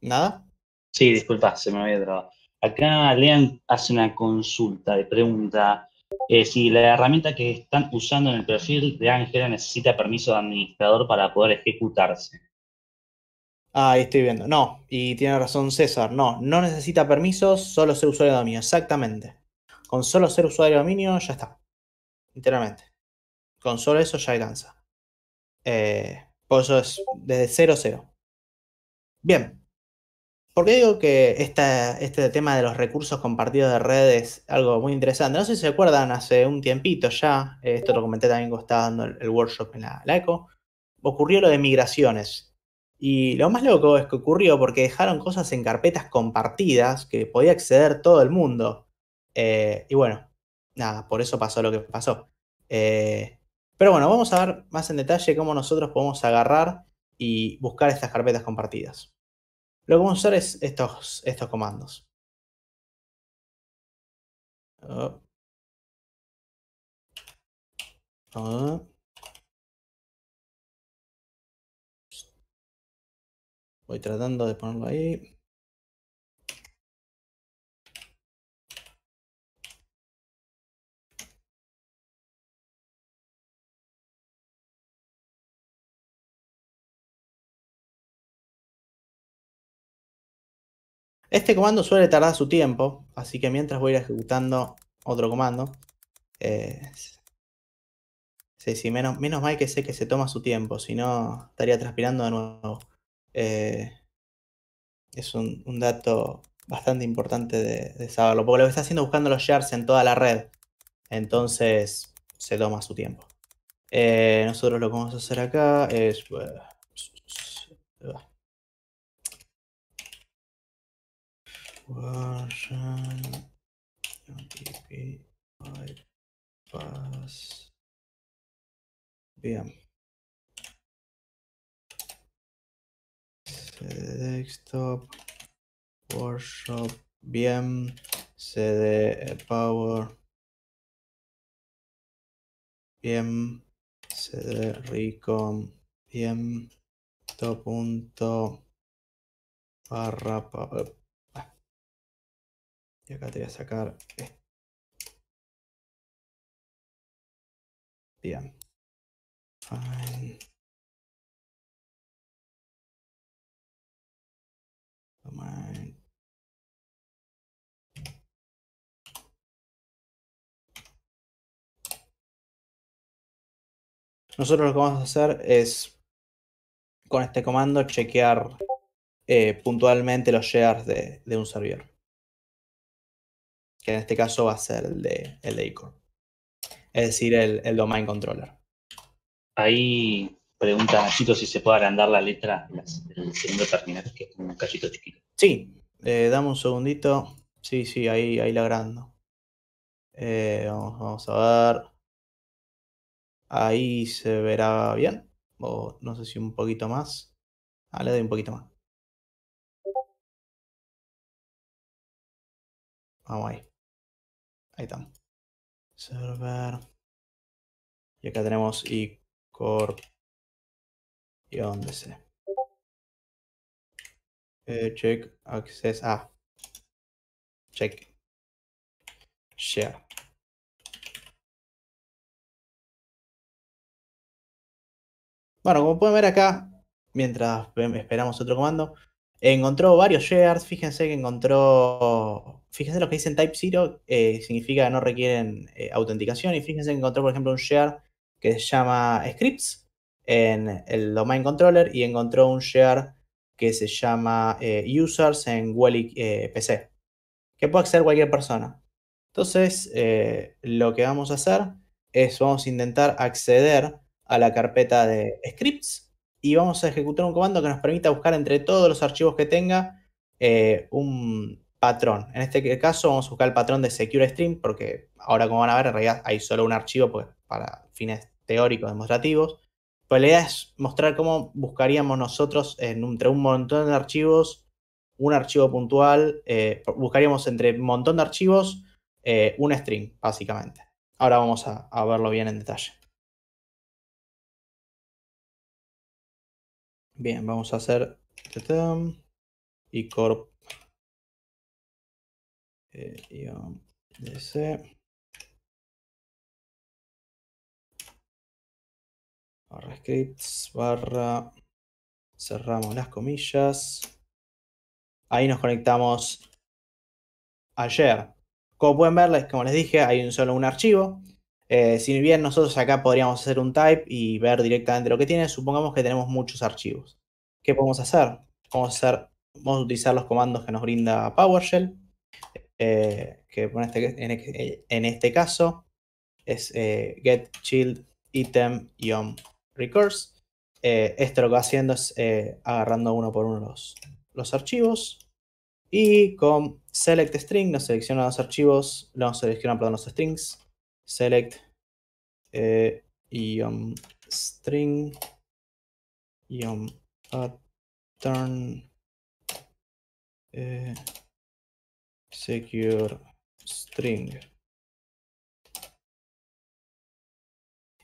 S2: ¿Nada? Sí, disculpa, se me había trabado. Acá
S3: Lean hace una consulta de pregunta. si la herramienta que están usando en el perfil de Ángela necesita permiso de administrador para poder ejecutarse.
S1: Ah, ahí estoy viendo. No, y tiene razón César. No, no necesita permisos, solo ser usuario de dominio. Exactamente. Con solo ser usuario de dominio ya está. Enteramente. Con solo eso ya alcanza. Eh, por eso es desde 0 0. Bien. ¿Por qué digo que este tema de los recursos compartidos de redes es algo muy interesante? No sé si se acuerdan, hace un tiempito ya, esto lo comenté también cuando estaba dando el, workshop en la ECO, ocurrió lo de migraciones y lo más loco es que ocurrió porque dejaron cosas en carpetas compartidas que podía acceder todo el mundo. Eh, y bueno, nada, por eso pasó lo que pasó. Eh, pero bueno, vamos a ver más en detalle cómo nosotros podemos agarrar y buscar estas
S2: carpetas compartidas. Lo que vamos a usar es estos, estos comandos. Ah. Ah. Voy tratando de ponerlo ahí. Este comando suele tardar su tiempo,
S4: así que mientras voy a ir ejecutando otro comando.
S1: menos, menos mal que sé que se toma su tiempo, si no estaría transpirando de nuevo. Eh, es un, dato bastante importante de, de, saberlo, porque lo que está haciendo es buscando los shares en toda la red. Entonces se toma su tiempo.
S4: Eh, nosotros lo que vamos a hacer acá es... Eh,
S2: Bien. CD desktop, workshop, bien,
S4: CD power, bien, CD recon, bien, to
S2: punto, barra, y acá te voy a sacar este. Bien. Nosotros lo que vamos a hacer es con este comando
S4: chequear eh, puntualmente los shares de, un servidor.
S1: Que en este caso va a ser el de, el de Icon. Es decir, el, el domain
S3: controller. Ahí pregunta Nachito si se puede agrandar la letra En el
S2: segundo terminal, que es un cachito chiquito.
S1: Sí, eh, dame un segundito. Sí, sí,
S4: ahí, ahí la eh, vamos, a ver.
S2: Ahí se verá bien. O no sé si un poquito más. Ah, le doy un poquito más. Vamos ahí. Ahí estamos. Server. Y acá tenemos icorp. Y dónde se. Eh, check access a. Check. Share. Bueno, como pueden ver acá, mientras
S1: esperamos otro comando, encontró varios shares. Fíjense que encontró. Fíjense lo que dicen type 0, eh, significa que no requieren eh, autenticación. Y fíjense que encontró, por ejemplo, un share que se llama scripts en el domain controller y encontró un share que se llama eh, Users en Wally eh, PC, que puede acceder cualquier persona. Entonces, eh, lo que vamos a hacer es, vamos a intentar acceder a la carpeta de scripts y vamos a ejecutar un comando que nos permita buscar entre todos los archivos que tenga un patrón. En este caso vamos a buscar el patrón de Secure Stream porque ahora como van a ver, en realidad hay solo un archivo pues, para fines teóricos, demostrativos. Pues la idea es mostrar cómo buscaríamos nosotros entre un montón de archivos, un archivo puntual, eh, buscaríamos entre un montón
S4: de archivos eh, un string, básicamente. Ahora vamos a, verlo bien en detalle.
S2: Bien, vamos a hacer um, y corp dc eh, barra scripts, barra, cerramos las
S4: comillas. Ahí nos conectamos ayer.
S1: Como pueden ver, como les dije, hay un solo un archivo. Eh, si bien nosotros acá podríamos hacer un type y ver directamente lo que tiene, supongamos que tenemos muchos archivos. ¿Qué podemos hacer? Vamos a hacer, vamos a utilizar los comandos que nos brinda PowerShell, eh, que este este, en este, caso es eh, get child item recurs, eh, esto lo que va haciendo es eh, agarrando uno por uno los, los archivos. Y con select string nos selecciona
S4: los archivos, nos selecciona perdón, los strings. Select eh, string y,
S2: pattern eh, secure string.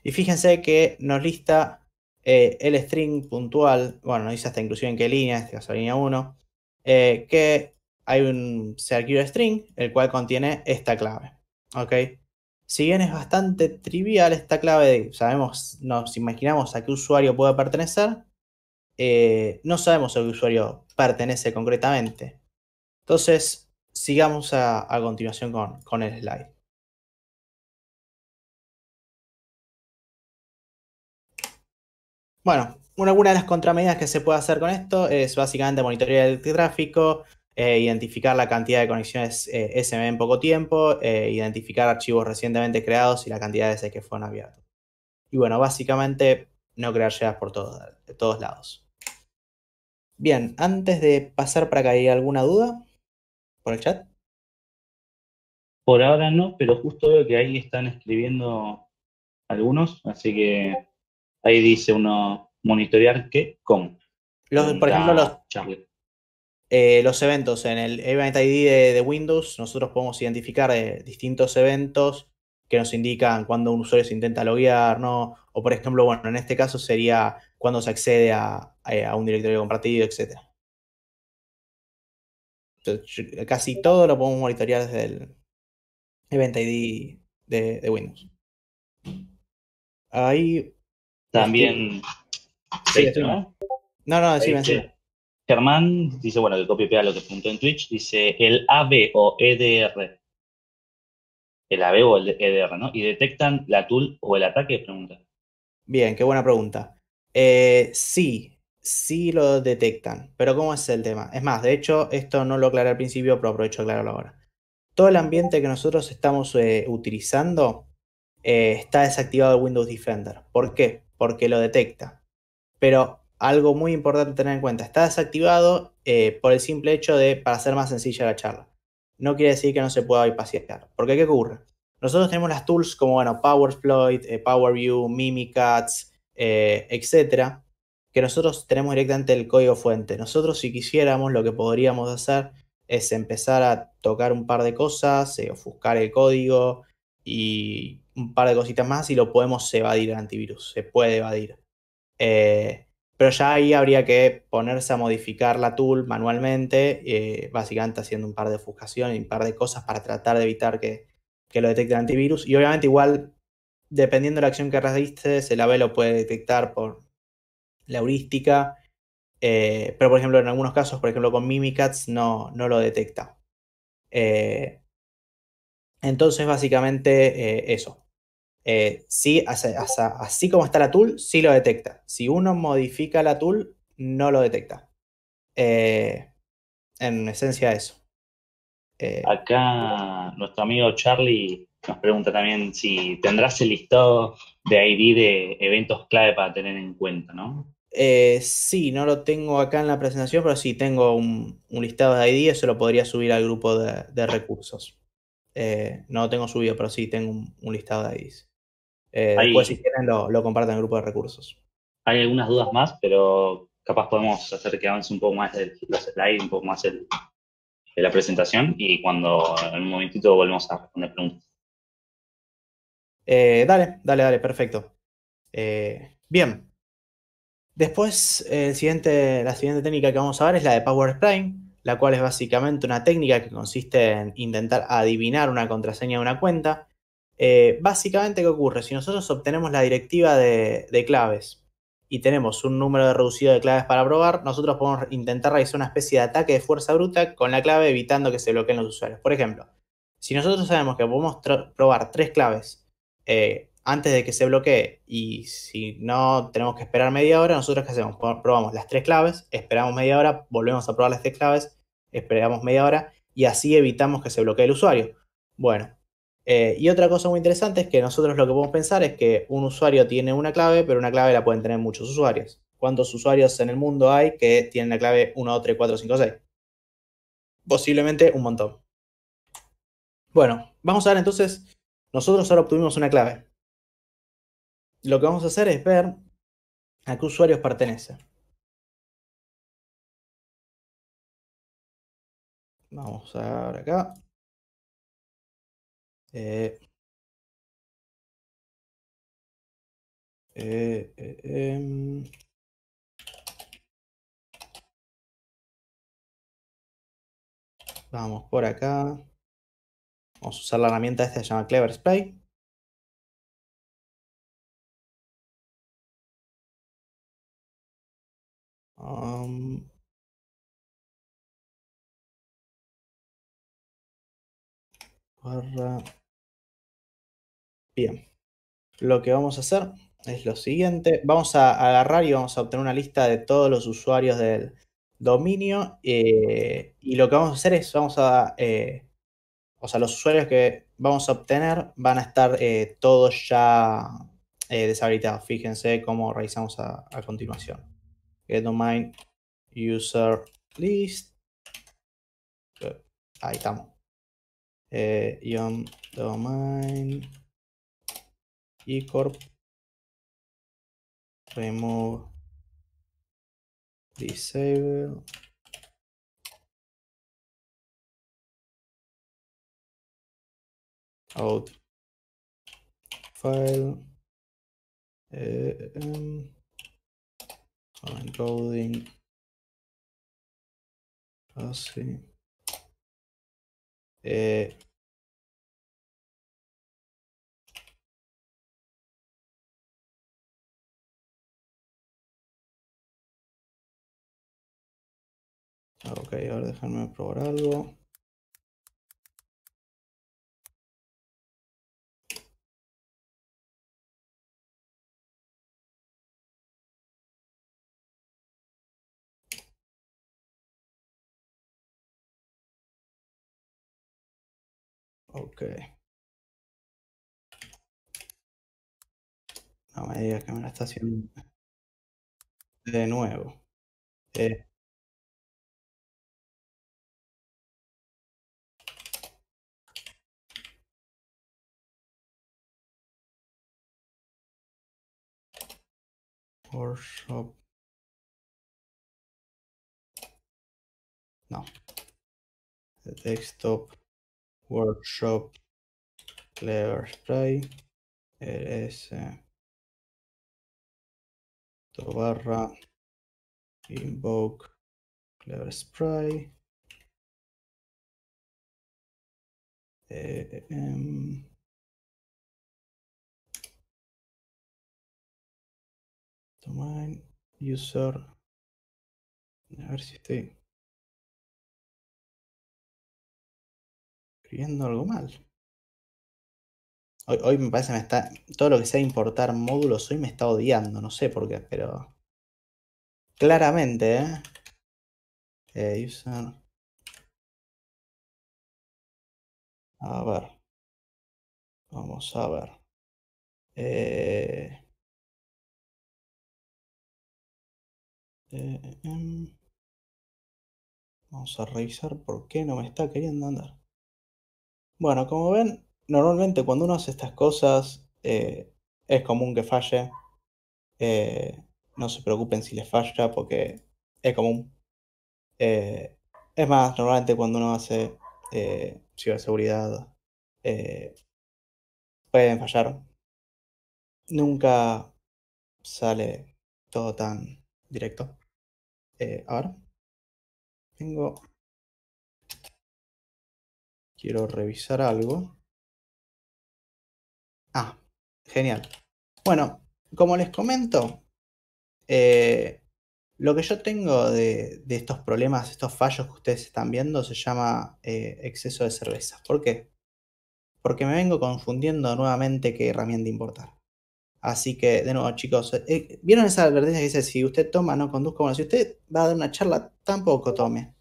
S4: Y fíjense que nos lista eh, el string puntual, bueno, nos dice hasta inclusive en
S1: qué línea, en este caso línea 1, eh, que hay un circular string, el cual contiene esta clave. Si bien es bastante trivial esta clave, sabemos, nos imaginamos a qué usuario puede pertenecer, eh, no sabemos
S4: a qué usuario pertenece concretamente. Entonces, sigamos a,
S2: continuación con el slide. Bueno, una, de las contramedidas que se puede hacer con esto
S1: es básicamente monitorear el tráfico, eh, identificar la cantidad de conexiones eh, SMB en poco tiempo, eh, identificar archivos recientemente creados y la cantidad de veces que fueron abiertos. Y bueno, básicamente no crear llegadas por todos lados. Bien, antes de pasar para que haya alguna duda
S3: por el chat? Por ahora no, pero justo veo que ahí están escribiendo algunos, así que ahí dice uno, monitorear qué ¿Cómo? por ejemplo,
S1: eh, los, eventos en el Event ID de, Windows, nosotros podemos identificar eh, distintos eventos que nos indican cuando un usuario se intenta loguear, ¿no? O por ejemplo, bueno, en este caso sería cuando se accede a, eh, un directorio compartido,
S4: etc. casi todo lo podemos monitorear desde el Event ID de Windows. Ahí
S3: también. Este, este, ¿no?
S2: no, no, decime, este,
S3: Germán dice, bueno, que copie y pega lo que apuntó en Twitch, dice el AB o EDR. El AB o el EDR, ¿no? ¿Y detectan la tool o el ataque? Pregunta.
S1: Bien, qué buena pregunta. Eh, sí, sí lo detectan, pero ¿cómo es el tema? Es más, de hecho, esto no lo aclaré al principio, pero aprovecho de aclararlo ahora. Todo el ambiente que nosotros estamos eh, utilizando eh, está desactivado de Windows Defender. ¿Por qué? porque lo detecta. Pero algo muy importante tener en cuenta, está desactivado eh, por el simple hecho de, para hacer más sencilla la charla. No quiere decir que no se pueda pasear porque ¿qué ocurre? Nosotros tenemos las tools como, bueno, eh, PowerView, Mimikatz, eh, etc., que nosotros tenemos directamente el código fuente. Nosotros si quisiéramos, lo que podríamos hacer es empezar a tocar un par de cosas, ofuscar el código y un par de cositas más y lo podemos evadir el antivirus, se puede evadir. Eh, pero ya ahí habría que ponerse a modificar la tool manualmente, eh, básicamente haciendo un par de ofuscaciones y un par de cosas para tratar de evitar que, lo detecte el antivirus. Y obviamente igual, dependiendo de la acción que realices, el AVE lo puede detectar por la heurística. Eh, pero por ejemplo, en algunos casos, por ejemplo con Mimicats, no, no lo detecta. entonces, básicamente eso eh, sí, así como está la tool, sí lo detecta. Si uno modifica la tool, no lo detecta.
S3: Eh, en esencia eso. Eh, acá nuestro amigo Charlie nos pregunta también si tendrás el listado de ID de eventos clave para tener en cuenta, ¿no?
S1: sí, no lo tengo acá en la presentación, pero sí tengo un, listado de ID, se lo podría subir al grupo de, recursos. no lo tengo subido, pero sí tengo un, un listado de IDs. Eh, después, si quieren, lo, lo en el grupo de recursos.
S3: Hay algunas dudas más, pero capaz podemos hacer que avance un poco más el, los slides, un poco más el, la presentación y cuando en un momentito volvemos a responder preguntas.
S1: Eh, dale, dale, dale, perfecto. Eh, bien. Después, el siguiente, la siguiente técnica que vamos a ver es la de Power la cual es básicamente una técnica que consiste en intentar adivinar una contraseña de una cuenta. Eh, básicamente, ¿qué ocurre? Si nosotros obtenemos la directiva de, claves y tenemos un número reducido de claves para probar, nosotros podemos intentar realizar una especie de ataque de fuerza bruta con la clave evitando que se bloqueen los usuarios. Por ejemplo, si nosotros sabemos que podemos probar tres claves eh, antes de que se bloquee y si no tenemos que esperar media hora, nosotros qué hacemos? Probamos las tres claves, esperamos media hora, volvemos a probar las tres claves, esperamos media hora y así evitamos que se bloquee el usuario. Bueno, eh, y otra cosa muy interesante es que nosotros lo que podemos pensar es que un usuario tiene una clave, pero una clave la pueden tener muchos usuarios. ¿Cuántos usuarios en el mundo hay que tienen la
S4: clave 1, 2, 3, 4, 5, 6? Posiblemente un montón. Bueno, vamos a ver entonces, nosotros ahora obtuvimos una clave.
S2: Lo que vamos a hacer es ver a qué usuarios pertenece. Vamos a ver acá. Eh, eh, eh, em. Vamos por acá. Vamos a usar la herramienta esta que se llama Clever Spray. barra Bien. Lo que vamos a hacer
S1: es lo siguiente. Vamos a agarrar y vamos a obtener una lista de todos los usuarios del dominio. Eh, y lo que vamos a hacer es, vamos a... Eh, o sea, los usuarios que vamos a obtener van a estar eh, todos ya deshabilitados. Fíjense cómo realizamos a, continuación. Get domain
S4: user list. Ahí estamos. Eh, domain ecorp
S2: remove disable out file uh, um, encoding passing uh, Ah, ok, ahora déjame probar algo. Ok. No me digas que me la está haciendo de nuevo. Eh, workshop no the desktop workshop clever spray ls uh, to barra invoke clever spray um, user. A ver si estoy escribiendo algo mal. Hoy, hoy, me parece me está. Todo lo que sea importar módulos hoy me está odiando, no sé por qué, pero. Claramente, eh, eh user. A ver. Vamos a ver. Eh. Eh, em, vamos a revisar por qué no me está queriendo andar.
S4: Bueno, como ven, normalmente cuando uno hace estas cosas eh, es común que falle.
S1: Eh, no se preocupen si les falla porque es común.
S4: es más, normalmente cuando uno hace ciberseguridad pueden fallar. Nunca
S2: sale todo tan directo ahora eh, tengo. Quiero revisar algo. Ah, genial.
S4: Bueno, como les comento, eh, lo que yo tengo de,
S1: estos problemas, estos fallos que ustedes están viendo, se llama eh, exceso de cerveza. ¿Por qué? Porque me vengo confundiendo nuevamente qué herramienta importar. Así que, de nuevo, chicos, eh, ¿vieron esa advertencia que dice, si usted toma, no conduzca? Bueno, si usted va a dar una charla, tampoco tome.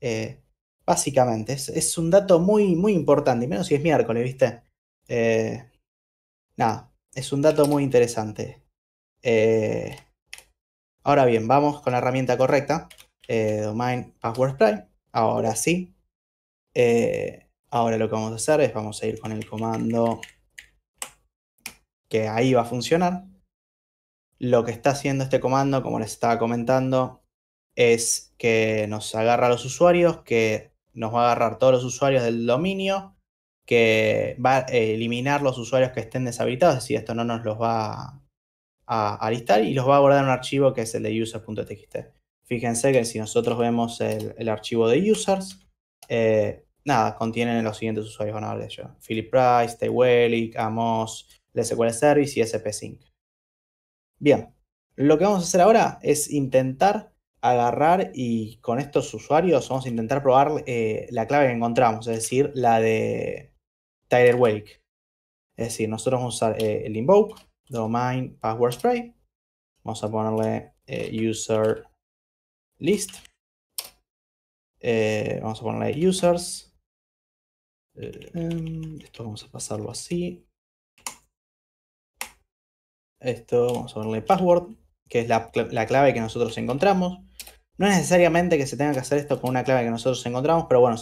S1: Eh, básicamente, es, un dato muy, muy importante, y menos si es miércoles, ¿viste? Eh, nada, es un dato muy interesante. ahora bien, vamos con la herramienta correcta, domain password Sprite, Ahora sí. ahora lo que vamos a hacer es, vamos a ir con el comando que ahí va a funcionar. Lo que está haciendo este comando, como les estaba comentando, es que nos agarra a los usuarios, que nos va a agarrar todos los usuarios del dominio, que va a eliminar los usuarios que estén deshabilitados, es decir, esto no nos los va a, alistar. listar y los va a guardar en un archivo que es el de users.txt. Fíjense que si nosotros vemos el, archivo de users, eh, nada, contienen los siguientes usuarios van a Philip Price, Tay Amos, de SQL Service y SP Sync. Bien, lo que vamos a hacer ahora es intentar agarrar y con estos usuarios vamos a intentar probar eh, la clave que encontramos, es decir, la de
S4: Tyler Wake. Es decir, nosotros vamos a usar eh, el invoke, domain, password spray. Vamos a ponerle eh, user list. vamos a ponerle users. Em. esto vamos a pasarlo así. Esto,
S1: vamos a ponerle password, que es la, clave que nosotros encontramos. No es necesariamente que se tenga que hacer esto con una clave que nosotros encontramos, pero bueno,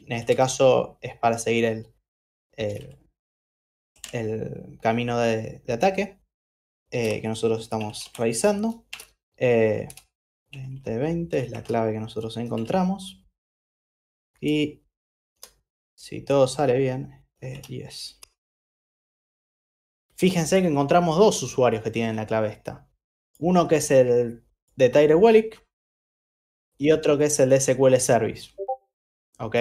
S1: en este caso es para seguir el, el, camino de, ataque eh, que nosotros estamos realizando. 2020 eh, es la clave
S4: que nosotros encontramos. Y si todo sale bien, yes. Eh, Fíjense que encontramos dos usuarios que tienen la clave esta. Uno que es el de Tyre y otro que es el de SQL Service. ¿Ok?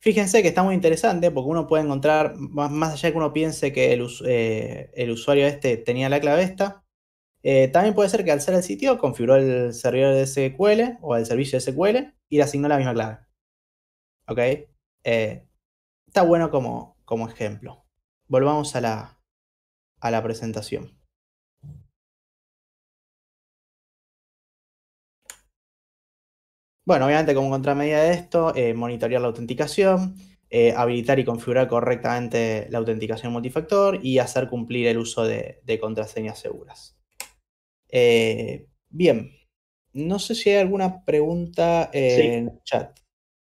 S1: Fíjense que está muy interesante porque uno puede encontrar, más, allá de que uno piense que el, eh, usuario este tenía la clave esta, eh, también puede ser que al ser el sitio configuró el servidor de SQL o el servicio de SQL y le asignó la misma clave. ¿Ok?
S2: Eh, está bueno como, como ejemplo volvamos a la, a la presentación.
S4: Bueno, obviamente como contramedida de esto, eh, monitorear la autenticación,
S1: eh, habilitar y configurar correctamente la autenticación multifactor y hacer cumplir el uso de, contraseñas seguras. Eh, bien, no sé si hay alguna pregunta en el chat.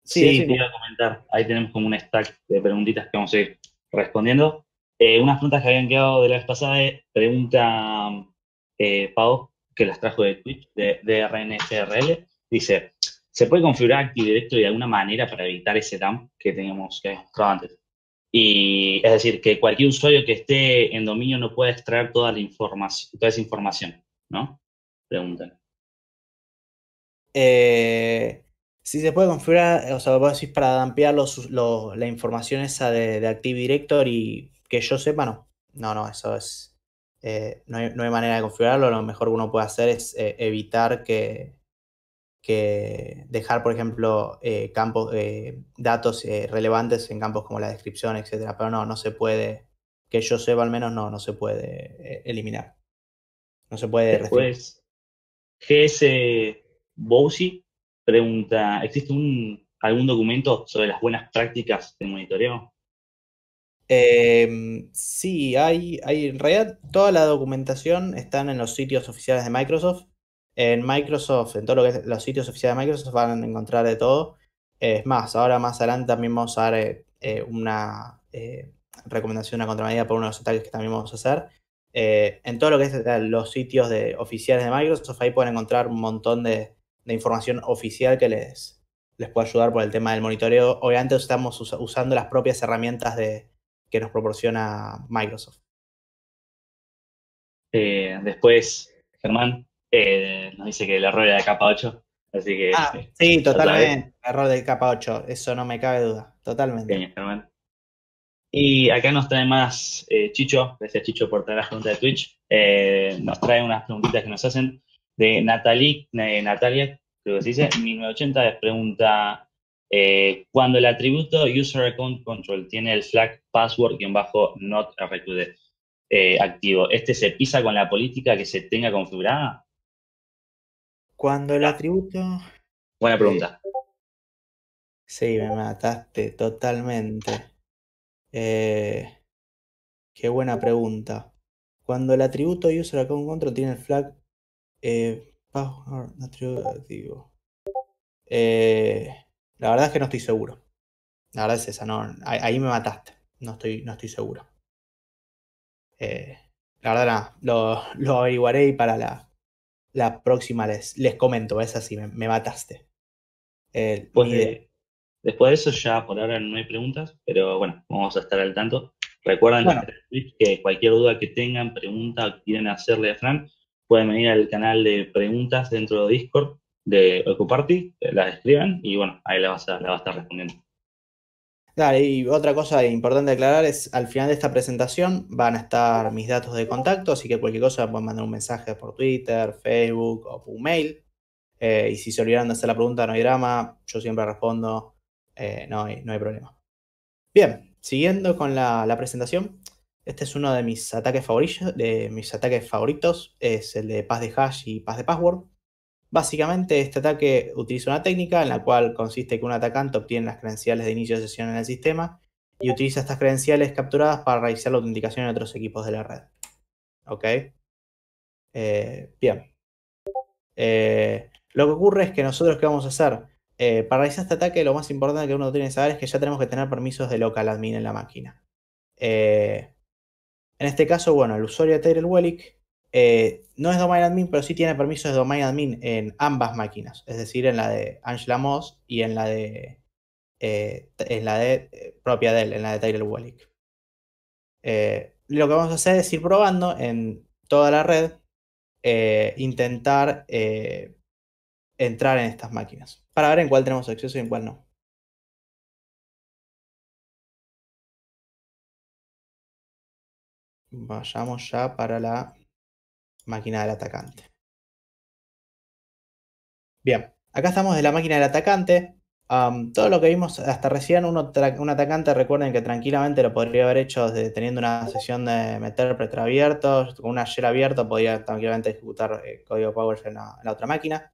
S1: Sí, sí te iba a
S3: comentar. Ahí tenemos como un stack de preguntitas que vamos a ir respondiendo. Eh, unas preguntas que habían quedado de la vez pasada, pregunta eh, Pau, que las trajo de Twitch, de, de dice, ¿se puede configurar Directory de alguna manera para evitar ese dump que teníamos que mostrar antes? Y es decir, que cualquier usuario que esté en dominio no pueda extraer toda la información, toda esa información, ¿no? pregunta
S1: Eh, si se puede configurar, eh, o sea, vos decís para dampear la información esa de, Active Directory y que yo sepa, no. No, no, eso es. Eh, no, hay, no, hay, manera de configurarlo. Lo mejor que uno puede hacer es eh, evitar que, que. dejar, por ejemplo, campos, datos relevantes en campos como la descripción, etcétera. Pero no, no se puede. Que yo sepa, al menos no, no se
S3: puede eliminar. No se puede. Después, GS Bowsy pregunta, ¿existe algún documento sobre las buenas prácticas de monitoreo? Em, sí, hay, hay, en
S1: realidad toda la documentación está en los sitios oficiales de Microsoft. En Microsoft, en todo lo que los sitios oficiales de Microsoft van a encontrar de todo. es más, ahora más adelante también vamos a dar eh, eh, una eh, recomendación, una contramedida por uno de los ataques que también vamos a hacer. en todo lo que es los sitios de, oficiales de Microsoft, ahí pueden encontrar un montón de, de información oficial que les, les pueda ayudar por el tema del monitoreo. Obviamente estamos usando las propias herramientas de, que nos proporciona Microsoft.
S3: Eh, después, Germán eh, nos dice que el error era de capa 8, así que... Ah, sí, totalmente,
S1: error de capa 8, eso no me cabe duda,
S3: totalmente. Bien, Germán. Y acá nos trae más eh, Chicho, gracias Chicho por traer la pregunta de Twitch, nos trae unas preguntitas que nos hacen de eh, Natalia, creo que se dice, 1980, pregunta, eh, cuando el atributo User Account Control tiene el flag password-not bajo y bajo eh, activo, ¿este se pisa con la política que se tenga configurada?
S4: Cuando el atributo... Buena eh, pregunta. Sí, me mataste
S1: totalmente. qué buena pregunta. Cuando el atributo User Account Control tiene el flag eh, eh, la verdad es que no estoy seguro. La verdad es esa, no, ahí me mataste. No estoy, no estoy seguro. Eh, la verdad, nada, lo, lo, averiguaré y para la, la próxima les, les comento. Es así, me, mataste.
S3: Eh, pues después, de, después, eso, ya por ahora no hay preguntas, pero bueno, vamos a estar al tanto. Recuerden que cualquier duda que tengan, pregunta, quieren hacerle a Frank pueden venir al canal de preguntas dentro de Discord de Occuparty, eh, las escriban y bueno, ahí la vas a, la a estar respondiendo.
S1: Dale, y otra cosa importante aclarar es, al final de esta presentación van a estar mis datos de contacto, así que cualquier cosa pueden mandar un mensaje por Twitter, Facebook o por mail. Eh, y si se olvidaron de hacer la pregunta, no hay drama, yo siempre respondo, eh, no, hay, problema. Bien, siguiendo con la presentación, este es uno de mis ataques favoritos, de mis ataques favoritos, es el de paz de hash y pass de password. Básicamente este ataque utiliza una técnica en la cual consiste que un atacante obtiene las credenciales de inicio de sesión en el sistema y utiliza estas credenciales capturadas para realizar la autenticación en otros equipos de la red. ¿Ok? Eh, bien. Eh, lo que ocurre es que nosotros qué vamos a hacer? Eh, para realizar este ataque lo más importante que uno tiene que saber es que ya tenemos que tener permisos de local admin en la máquina. Eh, en este caso, bueno, el usuario de Tyrell Wellick eh, no es domain admin, pero sí tiene permisos de domain admin en ambas máquinas, es decir, en la de Angela Moss y en la de, eh, en la de eh, propia de él, en la de Tyrell Wellick. lo que vamos a hacer es ir probando en toda la red, intentar
S2: entrar en estas máquinas, para ver en cuál tenemos acceso y en cuál no. Vayamos ya para la máquina del atacante.
S1: Bien, acá estamos de la máquina del atacante. todo lo que vimos hasta recién, un atacante, recuerden que tranquilamente lo podría haber hecho desde, teniendo una sesión de meter pretra abierto, con una shell abierto, podría tranquilamente ejecutar eh, código PowerShell en, la, otra máquina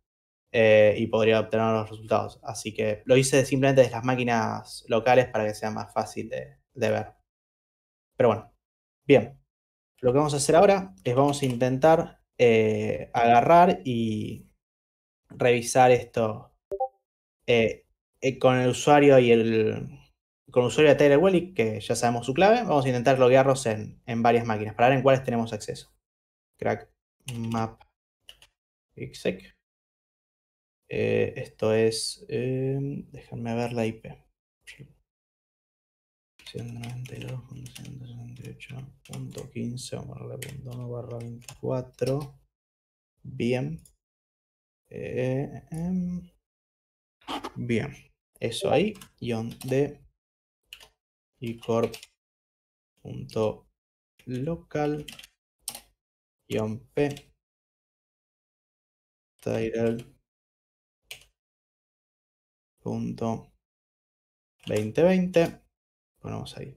S1: eh, y podría obtener los resultados. Así que lo hice simplemente desde las máquinas locales para que sea más fácil de ver. Pero bueno, bien. Lo que vamos a hacer ahora es vamos a intentar eh, agarrar y revisar esto eh, eh, con el usuario y el con usuario de Taylor Wellick, que ya sabemos su clave. Vamos a intentar loguearlos en, varias máquinas para ver en cuáles tenemos
S4: acceso. Crack map exec. esto es. déjenme ver la IP. 192.168.15, vamos a darle punto 1 barra 24. Bien. Em. bien. Eso ahí. Guión de
S2: y corp punto local p title punto 2020 Ponemos ahí.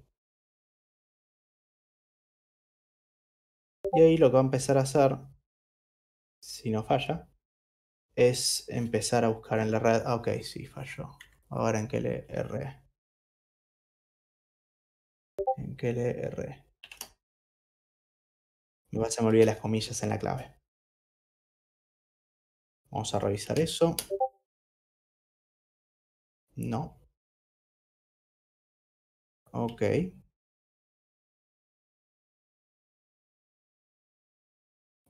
S2: Y ahí lo que va a empezar a hacer, si no falla, es
S4: empezar a buscar en la red. Ah, ok, sí, falló. Ahora en que le r.
S2: En que le r. Me se me las comillas en la clave. Vamos a revisar eso. No. Ok.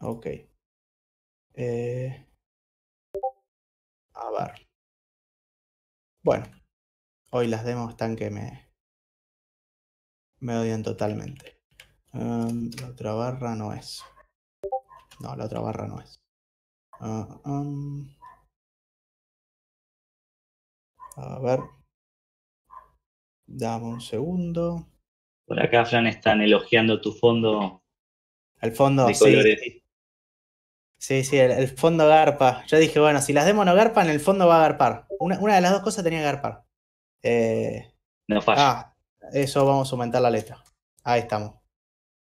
S2: Ok. Eh, a ver. Bueno, hoy las demos están que me, me odian totalmente. Em, la otra barra no es. No, la otra barra no es. Ah, em. a ver.
S3: Dame un segundo.
S2: Por acá, Fran, están elogiando tu fondo.
S3: El fondo, sí.
S1: Sí, sí, el, fondo garpa. Yo dije, bueno, si las demos no garpan, el fondo va a garpar. Una, una de las dos cosas tenía que garpar. Eh,
S3: no falla. Ah,
S1: eso vamos a aumentar la letra. Ahí estamos.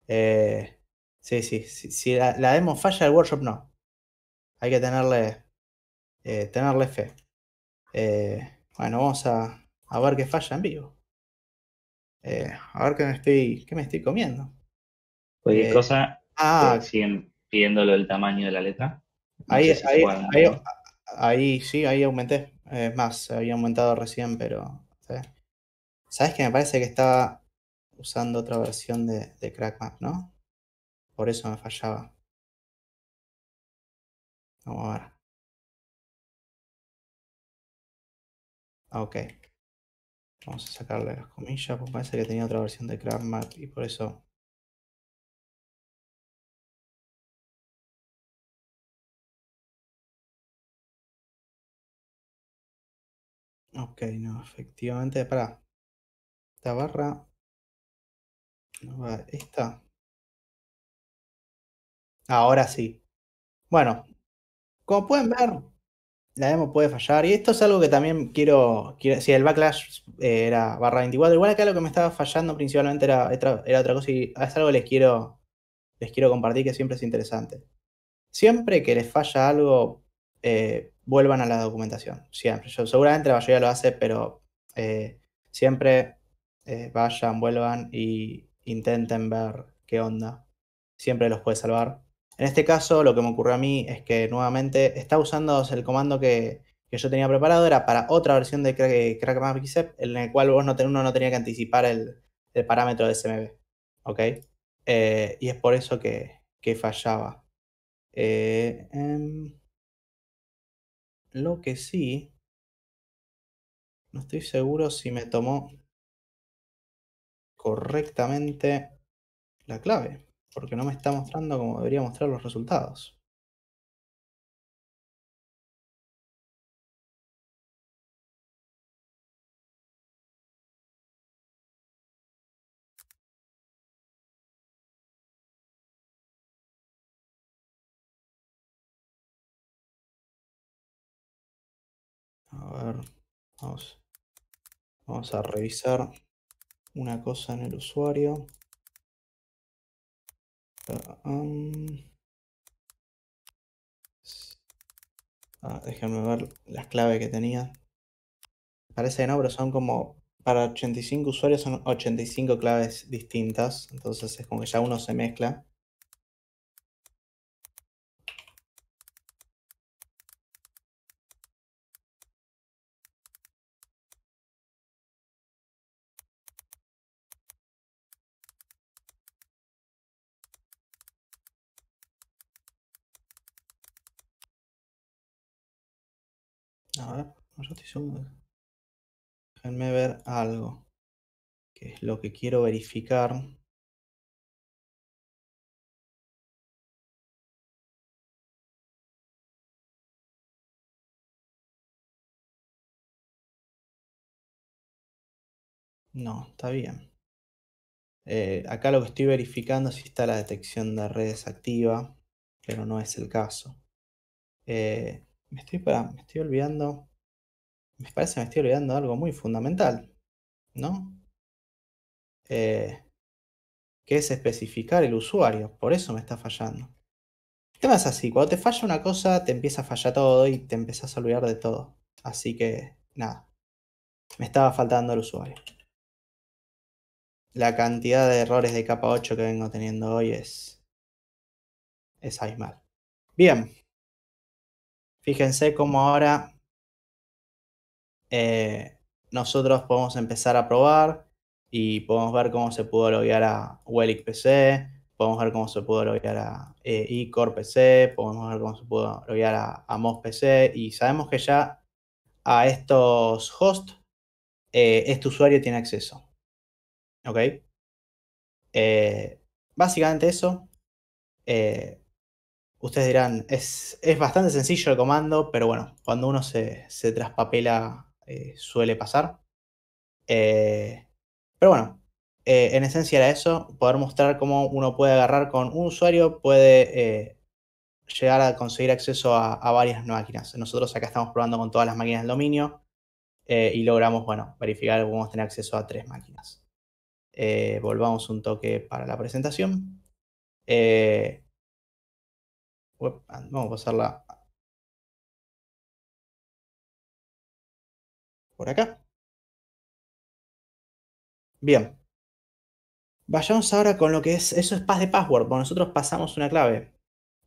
S1: Eh, sí, sí, Si la, demos demo falla, el workshop no. Hay que tenerle, eh, tenerle fe. bueno, vamos a, a ver qué falla en vivo. Eh, a ver qué me estoy, qué me estoy comiendo.
S2: pues cosa,
S3: ah, siguen pidiéndolo el tamaño de la letra. ahí,
S1: sí, ahí aumenté. Es más, había aumentado recién, pero. ¿sabes?
S4: que me parece que estaba usando otra versión de, de Crackmap, no? Por
S2: eso me fallaba. Vamos a ver. Ok. Vamos a sacarle las comillas, pues parece que tenía otra versión de Crab y por eso... Ok, no, efectivamente, para Esta barra... No va, esta... Ahora sí. Bueno, como pueden ver,
S1: la demo puede fallar. Y esto es algo que también quiero. si el backlash eh, era barra 24, igual acá lo que me estaba fallando principalmente era, era, otra cosa y es algo que les quiero, les quiero compartir que siempre es interesante. Siempre que les falla algo, eh, vuelvan a la documentación. Siempre. seguramente la mayoría lo hace, pero eh, siempre vayan, vuelvan y intenten ver qué onda. Siempre los puede salvar. En este caso, lo que me ocurrió a mí es que nuevamente está usando el comando que, yo tenía preparado, era para otra versión de Crack, en el cual vos no uno no tenía que anticipar el, parámetro de SMB. ¿Ok? Eh, y es por eso que,
S4: fallaba. Eh, em, lo que sí. No estoy seguro si me tomó
S2: correctamente la clave porque no me está mostrando como debería mostrar los resultados. A ver, vamos, vamos a revisar
S4: una cosa en el usuario. Ah, Déjenme ver las claves que tenía. Parece que no, pero son como para 85 usuarios son 85 claves distintas. Entonces es como que ya uno se mezcla.
S2: Déjenme ver algo, que es lo que quiero verificar. No, está bien. Eh, acá lo que estoy verificando es si está la detección de
S1: redes activa, pero no es el caso. Eh, me, estoy para, me estoy olvidando me parece que me estoy olvidando algo muy fundamental, ¿no? Eh, que es especificar el usuario, por eso me está fallando. El tema es así, cuando te falla una cosa, te empieza a fallar todo y te empezás a olvidar de todo. Así que, nada, me estaba faltando el usuario.
S4: La cantidad de errores de capa 8 que vengo teniendo hoy es... es abismal. Bien. Fíjense cómo ahora eh, nosotros podemos empezar a probar
S1: y podemos ver cómo se pudo loguear a Welic PC, podemos ver cómo se pudo loguear a eh, iCore PC, podemos ver cómo se pudo loguear a, MOS PC y sabemos que ya a estos hosts eh, este usuario tiene acceso. ¿Ok? Eh, básicamente eso. ustedes dirán, es, bastante sencillo el comando, pero bueno, cuando uno se traspapela eh, suele pasar. Eh, pero bueno, eh, en esencia era eso, poder mostrar cómo uno puede agarrar con un usuario, puede llegar a conseguir acceso a, varias máquinas. Nosotros acá estamos probando con todas las máquinas del dominio y logramos, bueno, verificar que podemos tener acceso a tres
S4: máquinas. volvamos un toque para la presentación.
S2: Ah, vamos a pasarla por acá. Bien. Vayamos ahora con lo que es, eso es pas de password, nosotros pasamos
S1: una clave,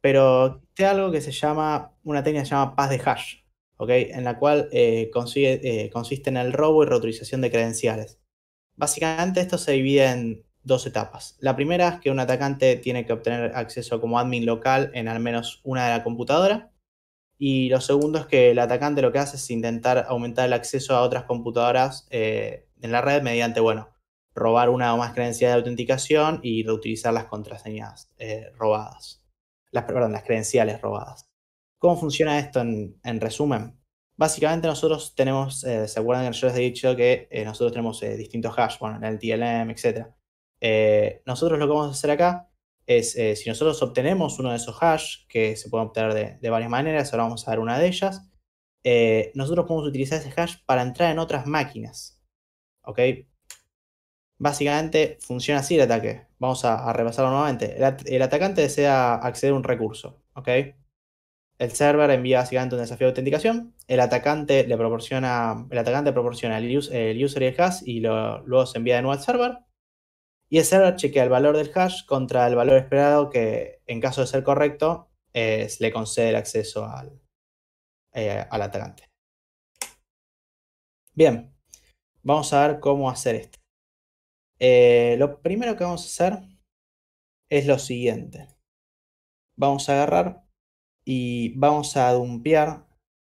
S1: pero hay algo que se llama, una técnica que se llama paz de hash, ¿ok? En la cual eh, eh, consiste en el robo y reutilización de credenciales. Básicamente esto se divide en dos etapas. La primera es que un atacante tiene que obtener acceso como admin local en al menos una de la computadora y lo segundo es que el atacante lo que hace es intentar aumentar el acceso a otras computadoras eh, en la red mediante, bueno, robar una o más credenciales de autenticación y reutilizar las contraseñas eh, robadas. Las, perdón, las credenciales robadas. ¿Cómo funciona esto en, resumen? Básicamente nosotros tenemos, eh, ¿se acuerdan que yo les he dicho que nosotros tenemos distintos hash, bueno, en el TLM, etc. nosotros lo que vamos a hacer acá es eh, si nosotros obtenemos uno de esos hash, que se pueden obtener de, varias maneras, ahora vamos a ver una de ellas, eh, nosotros podemos utilizar ese hash para entrar en otras máquinas. ¿Ok? Básicamente funciona así el ataque. Vamos a, repasarlo nuevamente. El, atacante desea acceder a un recurso. ¿Ok? El server envía básicamente un desafío de autenticación. El atacante le proporciona, el atacante proporciona el, user y el hash y luego se envía de nuevo al server. Y el error chequea el valor del hash contra el valor esperado que, en caso de ser correcto, le concede el acceso al, eh,
S4: Bien, vamos a ver cómo hacer esto. Eh, lo primero que vamos a hacer es lo siguiente. Vamos a agarrar y vamos a dumpear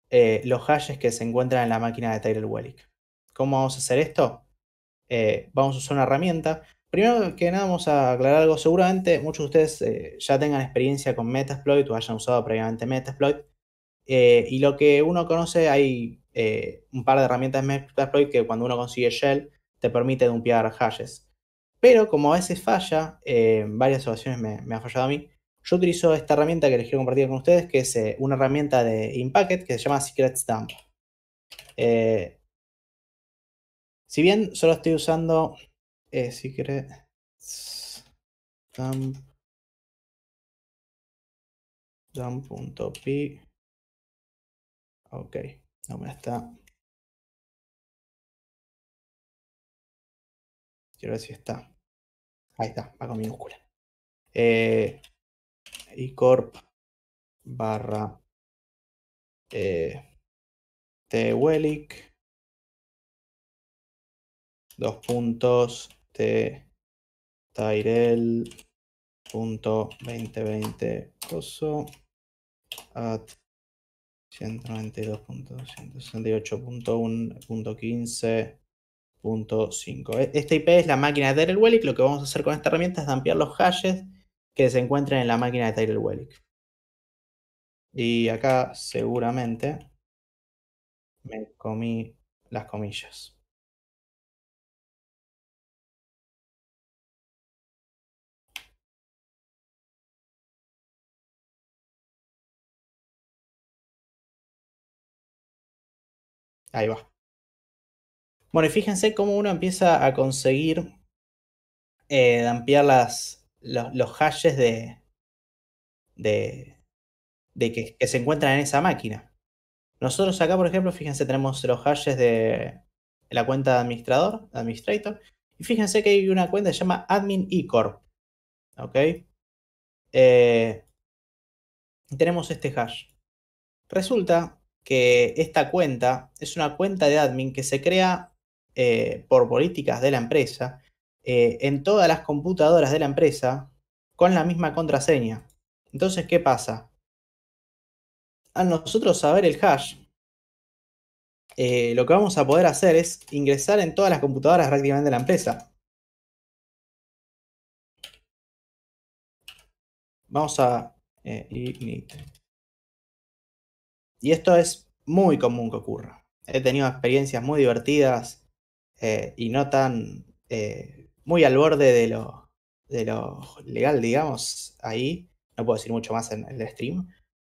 S4: eh,
S1: los hashes que se encuentran en la máquina de Tyler Wellick. ¿Cómo vamos a hacer esto? Eh, vamos a usar una herramienta Primero que nada vamos a aclarar algo. Seguramente muchos de ustedes eh, ya tengan experiencia con Metasploit o hayan usado previamente Metasploit. Eh, y lo que uno conoce, hay eh, un par de herramientas de Metasploit que cuando uno consigue Shell te permite dumpear hashes. Pero como a veces falla, en varias ocasiones me, ha fallado a mí, yo utilizo esta herramienta que les quiero compartir con ustedes, que es una herramienta de Impacket que se llama Secret
S4: Stamp. si bien solo estoy usando
S2: eh, dump dump.py ok no me está quiero ver si está ahí está va con minúscula eh, icorp barra eh, twelic dos puntos este
S4: at
S1: 192.268.1.15.5. E, esta IP es la máquina de Tyrell Wellick. Lo que vamos a hacer con esta herramienta es ampliar los hashes que se encuentren en la máquina
S4: de Tyrell Wellick. Y acá seguramente
S2: me comí las comillas. Ahí va. Bueno, y fíjense cómo uno empieza a
S4: conseguir eh, ampliar los, hashes de,
S1: de, de que, se encuentran en esa máquina. Nosotros acá, por ejemplo, fíjense, tenemos los hashes de la cuenta de administrador, administrator, y fíjense que hay una cuenta que se llama admin ecorp. ¿Ok? Eh, tenemos este hash. Resulta que esta cuenta es una cuenta de admin que se crea eh, por políticas de la empresa eh, en todas las computadoras de la empresa con la misma contraseña. Entonces, ¿qué pasa? Al nosotros saber el hash,
S2: eh, lo que vamos a poder hacer es ingresar en todas las computadoras prácticamente de la empresa. Vamos a y esto es muy
S1: común que ocurra. He tenido experiencias muy divertidas eh, y no tan eh, muy al borde de lo, de lo legal, digamos, ahí. No puedo decir mucho más en el stream,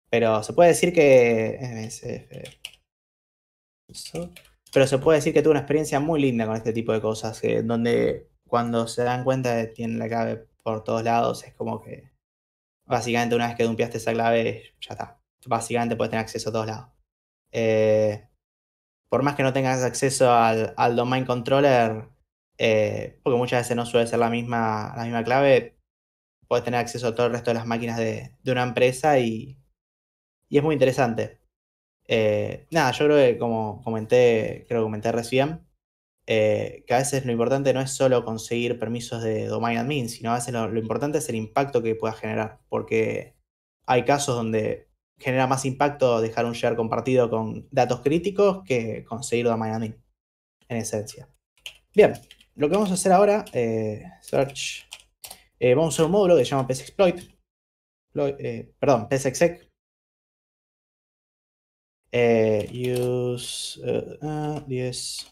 S1: pero se puede decir que... Pero se puede decir que tuve una experiencia muy linda con este tipo de cosas, que donde cuando se dan cuenta de que tienen la clave por todos lados, es como que básicamente una vez que dumpiaste esa clave, ya está, básicamente puedes tener acceso a todos lados. Eh, por más que no tengas acceso al, al domain controller, eh, porque muchas veces no suele ser la misma, la misma clave, puedes tener acceso a todo el resto de las máquinas de, de una empresa y, y, es muy interesante. Eh, nada, yo creo que como comenté, creo que comenté recién, que a veces lo importante no es solo conseguir permisos de domain admin, sino a veces lo, lo importante es el impacto que pueda generar, porque hay casos donde genera más impacto dejar un share compartido con datos críticos que conseguirlo de Miami, en esencia. Bien, lo que vamos a
S4: hacer ahora, eh, search, eh, vamos a usar un módulo que se llama psexploit,
S2: exploit, eh, perdón, psexec, use 10. Uh,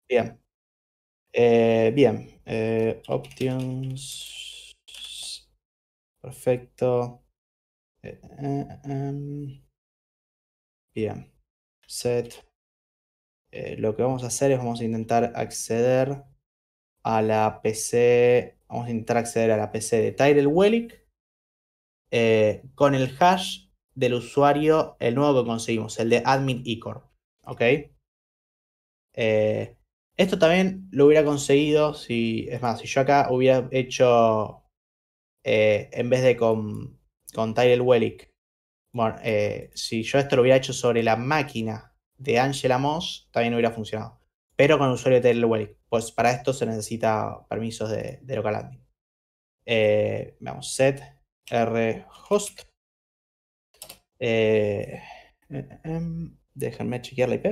S2: uh, bien. bien. options Perfecto.
S4: Eh, eh, em. Bien. Set. Eh, lo que vamos a hacer es vamos a intentar acceder a la
S1: PC. Vamos a intentar acceder a la PC de Tyrell Wellick. con el hash del usuario, el nuevo que conseguimos, el de admin eCorp. ¿Ok? esto también lo hubiera conseguido si, es más, si yo acá hubiera hecho eh, en vez de con, con Tyrell Wellick. Bueno, eh, si yo esto lo hubiera hecho sobre la máquina de Angela Moss, también hubiera funcionado. Pero con el usuario de Tyrell Wellick. Pues para esto se necesita permisos de, local admin. Eh, vamos, set r host. Em, déjenme chequear la IP.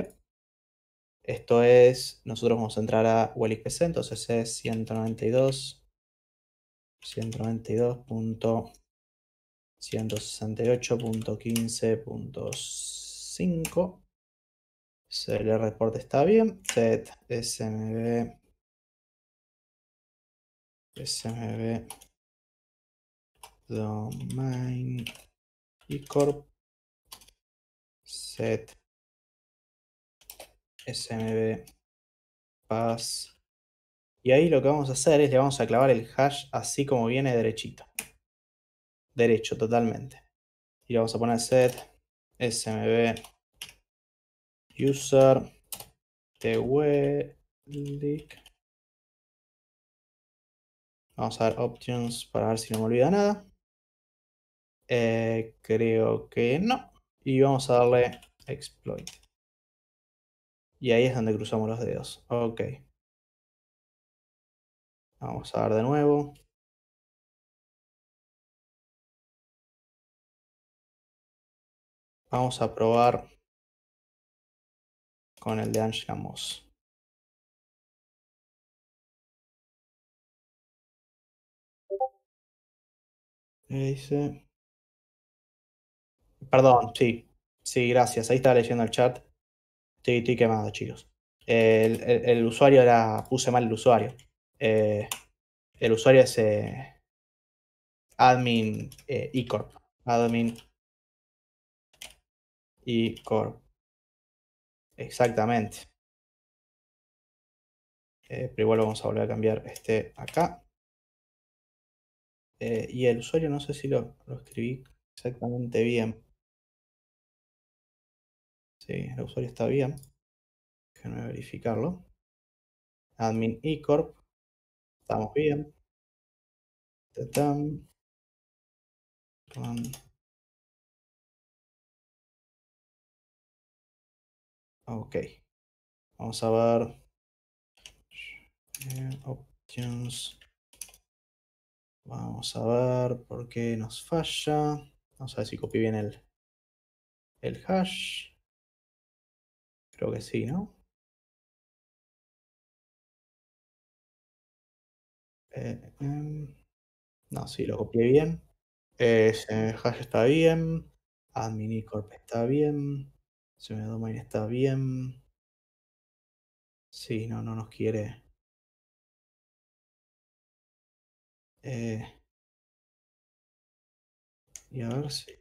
S4: Esto es, nosotros vamos a entrar a Wellick PC, entonces es 192. 192.168.15.5. CL report está bien. Set SMB.
S2: SMB. Domain. Y corp. Set. SMB. Pass. Y ahí lo que vamos a hacer
S1: es le vamos a clavar el hash así como viene derechito. Derecho, totalmente.
S4: Y le vamos a poner set smb user twelic. Vamos a dar options para ver si no me olvida nada. Eh, creo que no. Y vamos a darle exploit.
S2: Y ahí es donde cruzamos los dedos. Ok. Vamos a ver de nuevo. Vamos a probar con el de Angela Moss. dice? Perdón, sí. Sí, gracias. Ahí estaba leyendo el chat. Estoy,
S1: quemado, chicos. el usuario era. puse mal el usuario. Eh,
S4: el usuario es eh, admin e eh, icorp.
S2: Admin icorp. Exactamente. pero igual vamos a volver a cambiar este acá. y el usuario no sé si lo, escribí exactamente bien. Si, el usuario está bien. Déjenme verificarlo. Admin ecorp. Estamos bien. Ok. Vamos a ver. Eh, options.
S4: Vamos a ver por qué nos falla.
S2: Vamos a ver si copié bien el, el hash. Creo que sí, ¿no? Eh, em, no, sí, lo copié bien. Es, está
S4: bien. Adminicorp está bien. domain está bien.
S2: Sí, no, no nos quiere. Eh. y a ver si.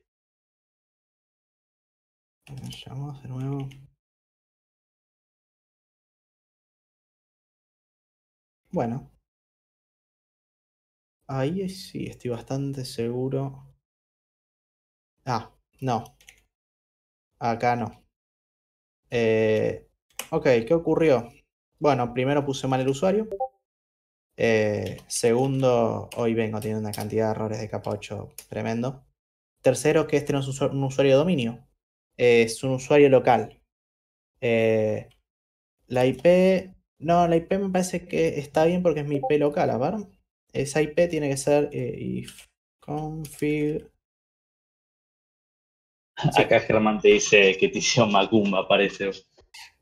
S2: llamamos de nuevo. Bueno, Ahí sí, estoy bastante seguro.
S4: Ah, no. Acá no. Eh,
S1: ok, ¿qué ocurrió? Bueno, primero puse mal el usuario. Eh, segundo, hoy vengo teniendo una cantidad de errores de capa tremendo. Tercero, que este no es un usuario, de dominio. es un usuario local. Eh, la IP... No, la IP me parece que está bien porque es mi IP local, a esa IP tiene que ser eh, if
S3: Acá Germán te dice que te hicieron Macumba, parece.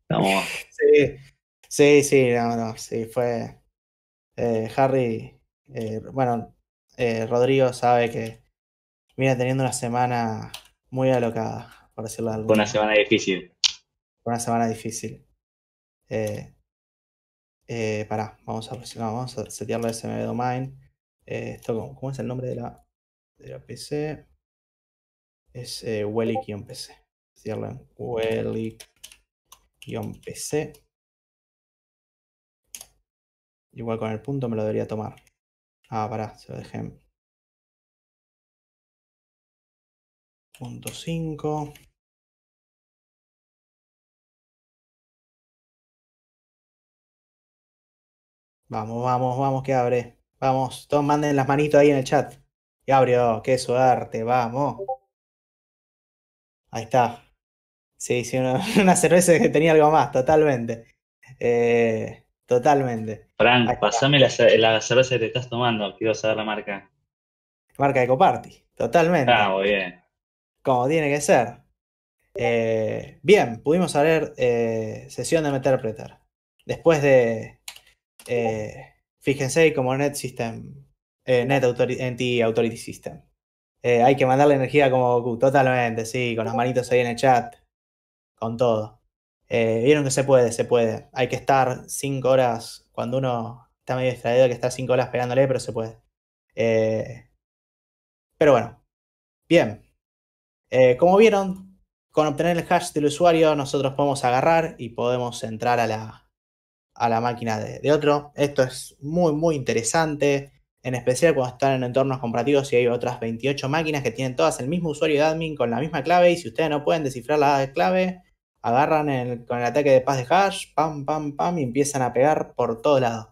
S1: vamos Sí, sí, sí, no, no, sí, fue. Eh, Harry, eh, bueno, eh, Rodrigo sabe que viene teniendo una semana muy alocada, por decirlo de alguna Una semana difícil. Una semana difícil.
S4: Eh, para eh, pará, vamos a, presionar, vamos a setear la SMB Domain. Eh, esto, ¿cómo, es el nombre de la, de la PC? Es eh, pc en pc
S2: Igual con el punto me lo debería tomar. Ah, pará, se lo dejé punto 5. Vamos, vamos, vamos, que abre.
S4: Vamos, todos manden las manitos ahí en el chat. Gabriel, abrió, qué suerte, vamos.
S1: Ahí está. Sí, sí, una, cerveza que tenía algo más, totalmente. Eh, totalmente.
S3: Frank, pasame la, la, cerveza que te estás tomando, quiero saber la marca.
S1: Marca de Coparty, totalmente. Ah, muy bien. Como tiene que ser. Eh, bien, pudimos saber eh, sesión de Meterpreter. Después de eh, fíjense como Net System, eh, Net Authority, Authority System. Eh, hay que mandarle energía como Goku, totalmente, sí, con las manitos ahí en el chat, con todo. Vieron que se puede, se puede. Hay que estar cinco horas, cuando uno está medio distraído, hay que estar cinco horas esperándole, pero se puede. pero bueno, bien. como vieron, con obtener el hash del usuario nosotros podemos agarrar y podemos entrar a la, a la máquina de, de otro. Esto es muy, muy interesante, en especial cuando están en entornos comparativos y hay otras 28 máquinas que tienen todas el mismo usuario de admin con la misma clave y si ustedes no pueden descifrar la clave, agarran con el ataque de paz de hash, pam, pam, pam, y empiezan a pegar por todos lados.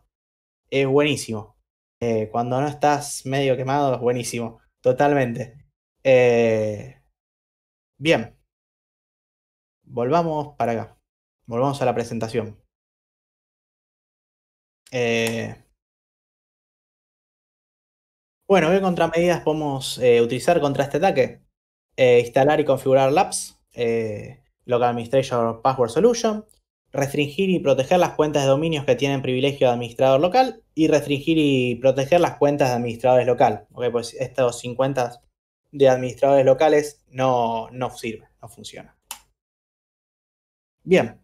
S1: Es buenísimo. Eh, cuando no estás medio quemado, es buenísimo. Totalmente. Eh,
S2: bien. Volvamos para acá. Volvamos a la presentación. Eh, bueno, ¿qué contramedidas podemos eh, utilizar contra este ataque?
S1: Eh, instalar y configurar LAPS, Local Administrator Password Solution, restringir y proteger las cuentas de dominios que tienen privilegio de administrador local y restringir y proteger las cuentas de administradores local. pues estos 50 de administradores
S4: locales no, no sirven, no funcionan.
S1: Bien,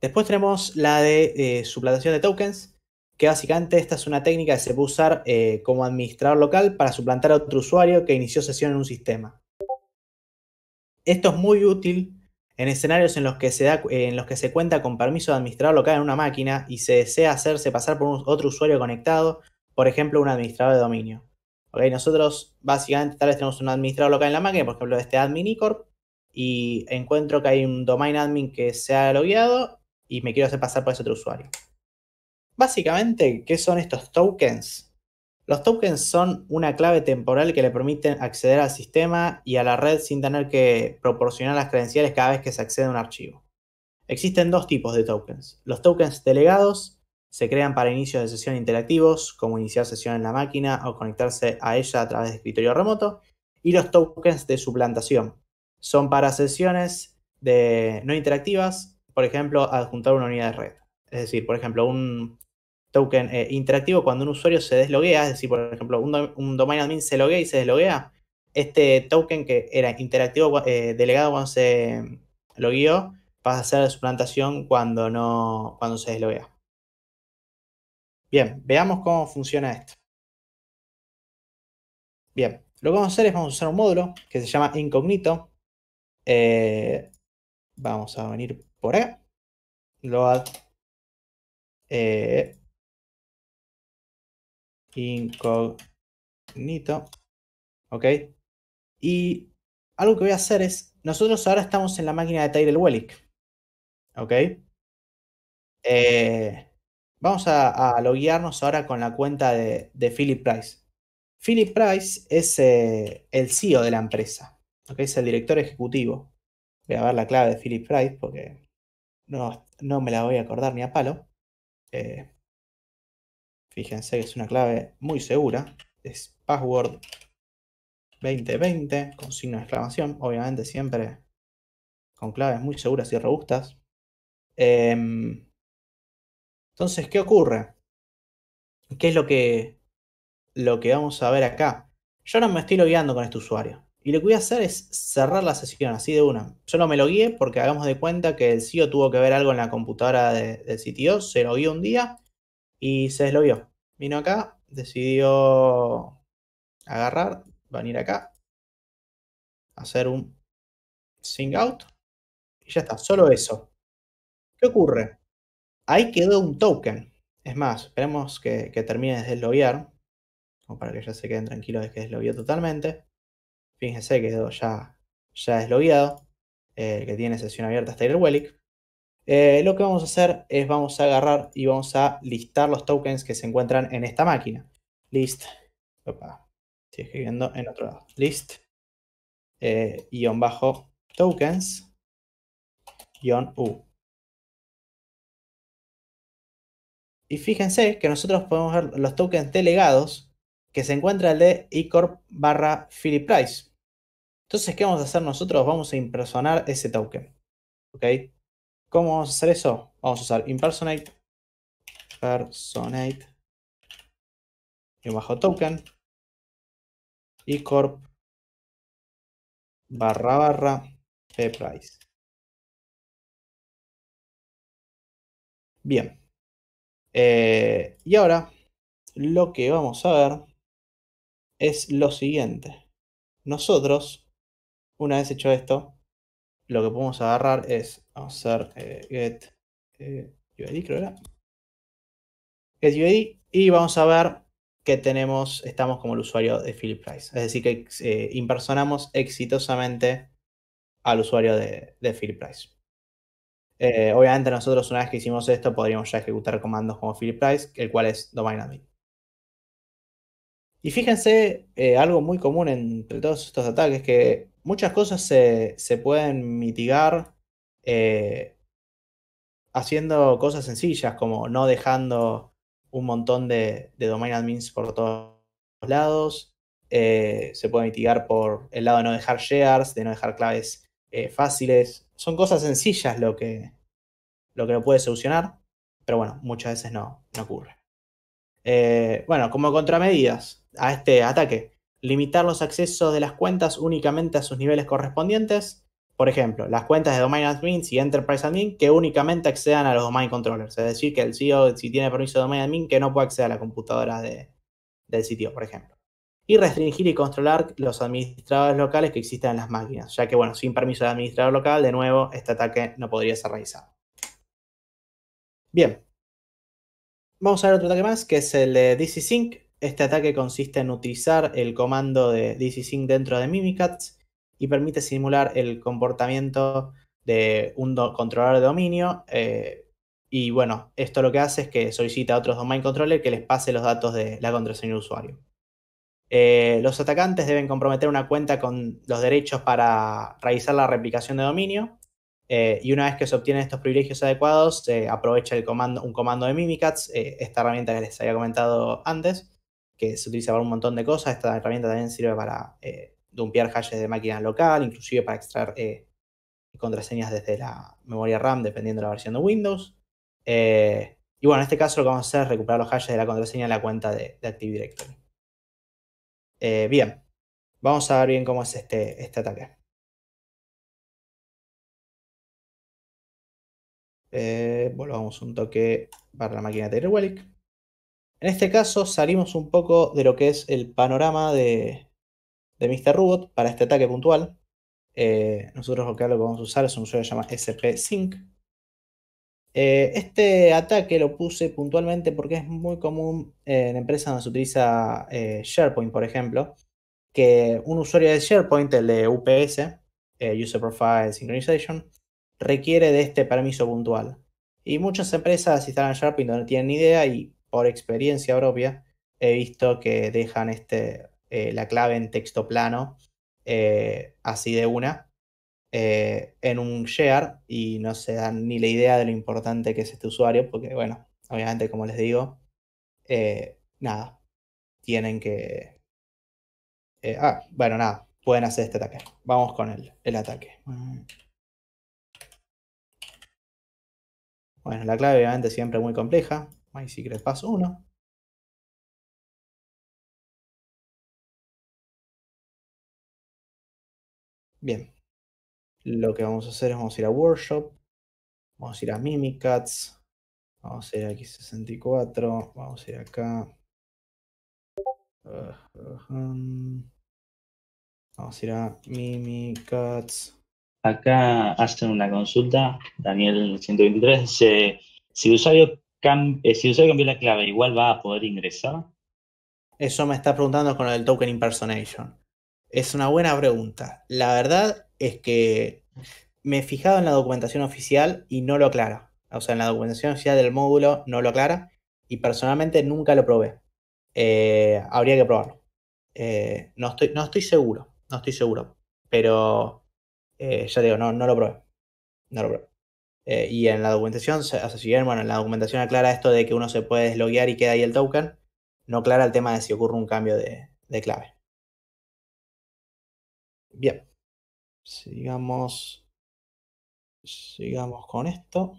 S1: Después tenemos la de eh, suplantación de tokens, que básicamente esta es una técnica que se puede usar eh, como administrador local para suplantar a otro usuario que inició sesión en un sistema. Esto es muy útil en escenarios en los que se, da, en los que se cuenta con permiso de administrador local en una máquina y se desea hacerse pasar por otro usuario conectado, por ejemplo, un administrador de dominio. nosotros básicamente tal vez tenemos un administrador local en la máquina, por ejemplo, este admin y encuentro que hay un domain admin que se ha logueado y me quiero hacer pasar por ese otro usuario. Básicamente, ¿qué son estos tokens? Los tokens son una clave temporal que le permiten acceder al sistema y a la red sin tener que proporcionar las credenciales cada vez que se accede a un archivo. Existen dos tipos de tokens. Los tokens delegados se crean para inicios de sesión interactivos, como iniciar sesión en la máquina o conectarse a ella a través de escritorio remoto. Y los tokens de suplantación son para sesiones de no interactivas por ejemplo, adjuntar una unidad de red. Es decir, por ejemplo, un token eh, interactivo cuando un usuario se desloguea, es decir, por ejemplo, un, domain admin se loguea y se desloguea, este token que era interactivo eh, delegado cuando se logueó pasa a ser de suplantación
S4: cuando, no, cuando se desloguea. Bien, veamos cómo funciona esto. Bien, lo que vamos a hacer es vamos a usar un módulo que se llama incognito. Eh, vamos a venir por acá.
S2: Load eh, incognito. ¿Ok? Y
S4: algo que voy a hacer es, nosotros ahora estamos en la máquina de Tyrell Wellick. ¿Ok?
S1: Eh, vamos a, a, loguearnos ahora con la cuenta de, Philip Price. Philip Price es eh, el CEO de la empresa. ¿Ok? Es el director ejecutivo. Voy a ver la clave de Philip Price porque no, me la voy a acordar ni a palo. Eh, fíjense que es una clave muy segura. Es password 2020 con
S4: signo de exclamación. Obviamente siempre con claves muy seguras y robustas. Em, entonces, ¿qué ocurre? ¿Qué es lo
S1: que, lo que vamos a ver acá? Yo no me estoy logueando con este usuario. Y lo que voy a hacer es cerrar la sesión, así de una. Solo me lo guié porque hagamos de cuenta que el CEO tuvo que ver algo en la computadora del CTO, se lo vio un día y se deslovió. Vino
S2: acá,
S4: decidió agarrar, venir acá, hacer un sing out y ya está, solo eso. ¿Qué ocurre? Ahí quedó un token. Es más, esperemos que, termine de
S1: desloviar, como para que ya se queden tranquilos de que deslovió totalmente. Fíjense que ya, ya es eh, que tiene sesión abierta es el Wellick. Eh, lo que vamos a hacer es vamos a agarrar y vamos a listar los tokens que se encuentran en esta
S4: máquina. List. Opa, estoy escribiendo en otro lado. List. Eh, bajo tokens. U. Y fíjense que nosotros podemos ver los tokens delegados que se encuentra el de icorp barra Philip Price.
S1: Entonces, ¿qué vamos a hacer nosotros? Vamos a impersonar ese token. ¿Ok? ¿Cómo vamos a
S4: hacer eso? Vamos a usar impersonate, personate,
S2: y bajo token, y corp, barra barra, price. Bien. Eh, y ahora
S4: lo que vamos a ver es lo siguiente. Nosotros
S1: una vez hecho esto, lo que podemos agarrar es, vamos a hacer eh, get eh, que era. y vamos a ver que tenemos, estamos como el usuario de Philip Price. Es decir, que eh, impersonamos exitosamente al usuario de, Philip Price. obviamente nosotros una vez que hicimos esto podríamos ya ejecutar comandos como Philip Price, el cual es domain admin. Y fíjense algo muy común entre todos estos ataques que muchas cosas se, pueden mitigar eh, haciendo cosas sencillas, como no dejando un montón de, domain admins por todos lados. Eh, se puede mitigar por el lado de no dejar shares, de no dejar claves eh, fáciles. Son cosas sencillas lo que, lo que puede solucionar, pero bueno, muchas veces no, no ocurre. bueno, como contramedidas a este ataque, limitar los accesos de las cuentas únicamente a sus niveles correspondientes. Por ejemplo, las cuentas de Domain Admins y Enterprise Admin que únicamente accedan a los Domain Controllers. Es decir, que el CEO, si tiene permiso de Domain Admin, que no puede acceder a la computadora del sitio, por ejemplo. Y restringir y controlar los administradores locales que existen en las máquinas, ya que, bueno, sin permiso de administrador local, de nuevo, este ataque no podría ser realizado. Bien. Vamos a ver otro ataque más, que es el de DC Sync, este ataque consiste en utilizar el comando de DCSync dentro de Mimikatz y permite simular el comportamiento de un controlador de dominio. Eh, y bueno, esto lo que hace es que solicita a otros domain controller que les pase los datos de la contraseña del usuario. Eh, los atacantes deben comprometer una cuenta con los derechos para realizar la replicación de dominio. Eh, y una vez que se obtienen estos privilegios adecuados, se aprovecha un comando de Mimikatz, esta herramienta que les había comentado antes, que se utiliza para un montón de cosas. Esta herramienta también sirve para eh, dumpear hashes de máquina local, inclusive para extraer eh, contraseñas desde la memoria RAM, dependiendo de la versión de Windows. Eh, y bueno, en este caso lo que vamos a hacer es recuperar los hashes de la contraseña en la cuenta de,
S2: Active Directory. Eh, bien, vamos a ver bien cómo es este, este ataque. volvamos un toque para la máquina de Relic. En este caso
S1: salimos un poco de lo que es el panorama de, de Mr. Robot para este ataque puntual. Eh, nosotros lo que vamos a usar es un usuario que se llama SP Sync. Eh, este ataque lo puse puntualmente porque es muy común en empresas donde se utiliza eh, SharePoint, por ejemplo, que un usuario de SharePoint, el de UPS, User Profile Synchronization, requiere de este permiso puntual. Y muchas empresas en SharePoint donde no tienen ni idea y por experiencia propia, he visto que dejan este, eh, la clave en texto plano, eh, así de una, eh, en un share y no se dan ni la idea de lo importante que es este usuario, porque bueno, obviamente como les digo, nada,
S4: tienen que... ah, bueno, nada, pueden hacer este ataque. Vamos con el, el ataque.
S2: Bueno, la clave obviamente siempre muy compleja, My Secret paso 1. Bien. Lo que vamos a hacer es vamos a ir a Workshop. Vamos a ir a
S4: mimicats Vamos a ir a aquí 64. Vamos a ir acá. vamos a ir a
S3: mimicats Acá hacen una consulta. Daniel 123 dice. Si el usuario eh, si usted cambió la clave, igual va a poder ingresar.
S1: Eso me está preguntando con el token impersonation. Es una buena pregunta. La verdad es que me he fijado en la documentación oficial y no lo aclara. O sea, en la documentación oficial del módulo no lo aclara y personalmente nunca lo probé. Eh, habría que probarlo. Eh, no, estoy, no estoy seguro, no estoy seguro. Pero ya digo, no, no lo probé. No lo probé. Eh, y en la documentación, si bien, bueno, en la documentación aclara esto de que uno se puede desloguear y queda ahí el token, no aclara
S4: el tema de si ocurre un cambio de, clave. Bien.
S2: Sigamos. Sigamos con esto.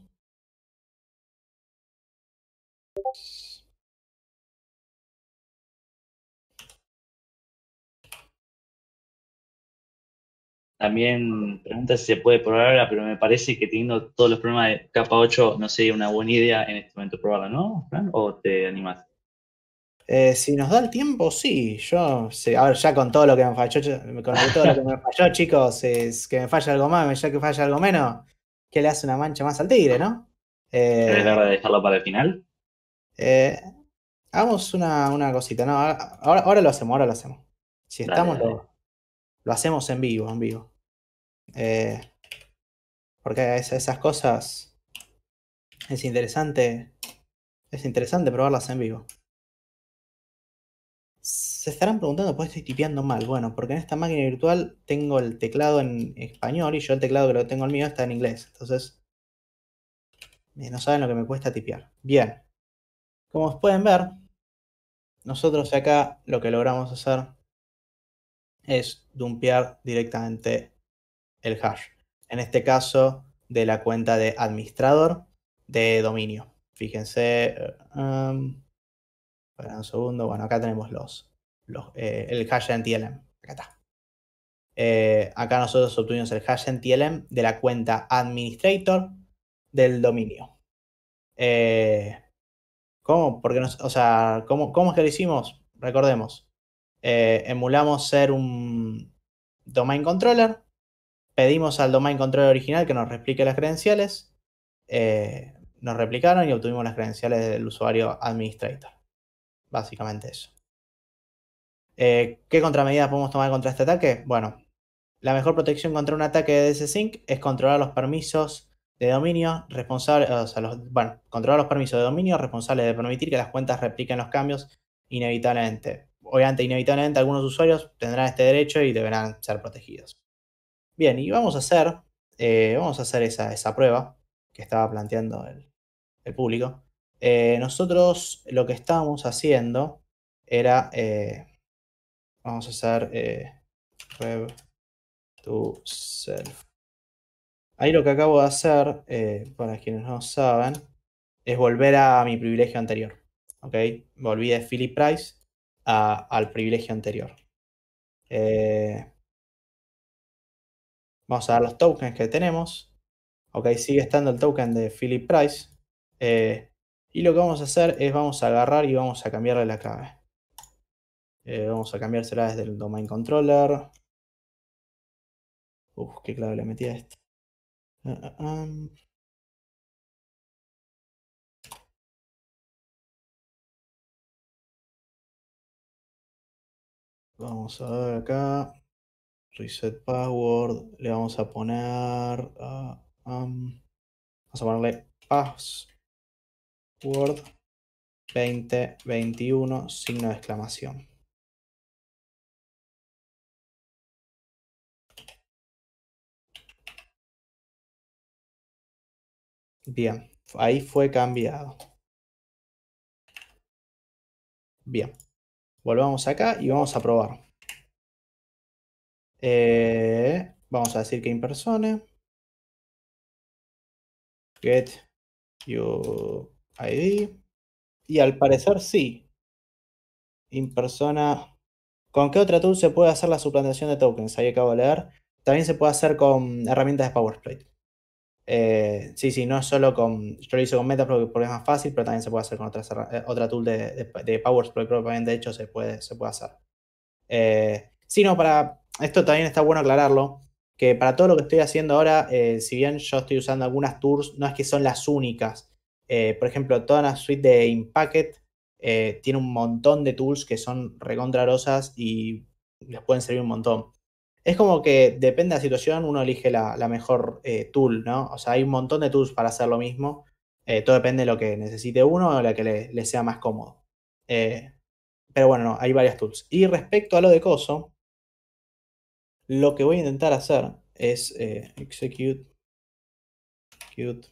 S2: También pregunta si se puede probarla, pero me parece que teniendo todos los problemas de capa
S3: 8 no sería una buena idea en este momento probarla, ¿no, Fran? ¿O te animás?
S4: Eh,
S1: si nos da el tiempo, sí. Yo, sí. a ya con todo lo que me falló, chicos, es que me falla algo más, ya que falla algo menos, que le hace una mancha más al tigre, ¿no?
S3: Eh, ¿Es hora de dejarlo para el final?
S1: Eh, hagamos una, cosita, ¿no? Ahora, ahora lo hacemos, ahora lo hacemos. Si estamos, lo hacemos en vivo, en vivo. Eh, porque esas cosas es interesante. Es interesante probarlas en vivo. Se estarán preguntando por pues qué estoy tipeando mal. Bueno, porque en esta máquina virtual tengo el teclado en español y yo el teclado que lo tengo el mío está en inglés. Entonces, eh, no saben lo que me cuesta tipear. Bien. Como pueden ver, nosotros acá lo que logramos hacer es dumpear directamente el hash. En este caso, de la cuenta de administrador de dominio. Fíjense, eh, um, para un segundo, bueno, acá tenemos los, eh, el hash en TLM. Acá está. Eh, acá nosotros obtuvimos el hash en TLM de la cuenta administrator del dominio. ¿Cómo? Porque o sea, ¿cómo, ¿cómo, es que lo hicimos? Recordemos. emulamos ser un domain controller Pedimos al domain control original que nos replique las credenciales. Eh, nos replicaron y obtuvimos las credenciales del usuario administrator. Básicamente eso. Eh, ¿Qué contramedidas podemos tomar contra este ataque? Bueno, la mejor protección contra un ataque de DSSync es controlar los permisos de dominio responsables, controlar los permisos de dominio responsables de permitir que las cuentas repliquen los cambios inevitablemente. Obviamente, inevitablemente algunos usuarios tendrán este derecho y deberán ser protegidos. Bien, y vamos a hacer, eh, vamos a hacer esa, prueba que estaba planteando el, público. Eh, nosotros lo que estábamos haciendo
S4: era, eh, vamos a hacer web to self. Ahí lo que acabo de hacer, para quienes no
S1: saben, es volver a mi privilegio anterior. ¿ok? Volví de Philip Price al privilegio anterior. Vamos a dar los tokens que tenemos. Ok, sigue estando el token de Philip Price. Eh, y lo que vamos a hacer es vamos a agarrar y vamos a cambiarle la clave.
S4: Eh, vamos a cambiársela desde el domain controller.
S2: Uf, qué clave le metí a esto. Ah, ah, ah. Vamos a ver acá. Reset
S4: password. Le vamos a poner. Ah, vamos a ponerle
S2: password 2021, signo de exclamación. Bien, ahí fue cambiado. Bien,
S4: volvamos acá y vamos a probar. Eh, vamos a decir que impersone. Get Y al parecer sí.
S1: Impersona. ¿Con qué otra tool se puede hacer la suplantación de tokens? Ahí acabo de leer. También se puede hacer con herramientas de PowerSplate. Eh, sí, sí, no solo con. Yo lo hice con Meta porque es más fácil, pero también se puede hacer con otras, eh, otra tool de, de, de de hecho, se puede, se puede hacer. Eh, no, para, esto también está bueno aclararlo, que para todo lo que estoy haciendo ahora, eh, si bien yo estoy usando algunas tools, no es que son las únicas. Eh, por ejemplo, toda la suite de Impacket eh, tiene un montón de tools que son recontrarosas y les pueden servir un montón. Es como que depende de la situación, uno elige la, mejor tool, ¿no? O sea, hay un montón de tools para hacer lo mismo. todo depende de lo que necesite uno o la que le, sea más cómodo.
S4: pero bueno, hay varias tools. Y respecto a lo de Coso, lo que voy a intentar hacer es eh, execute execute,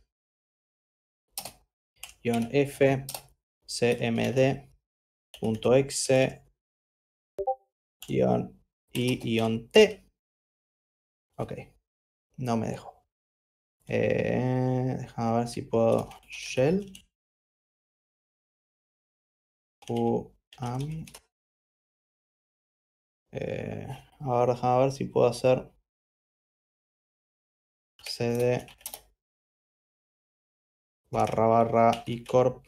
S4: ion f cmd.exe y t.
S2: Ok, no me dejo. Eh, déjame ver si puedo shell a ver, déjame ver si puedo hacer cd barra barra icorp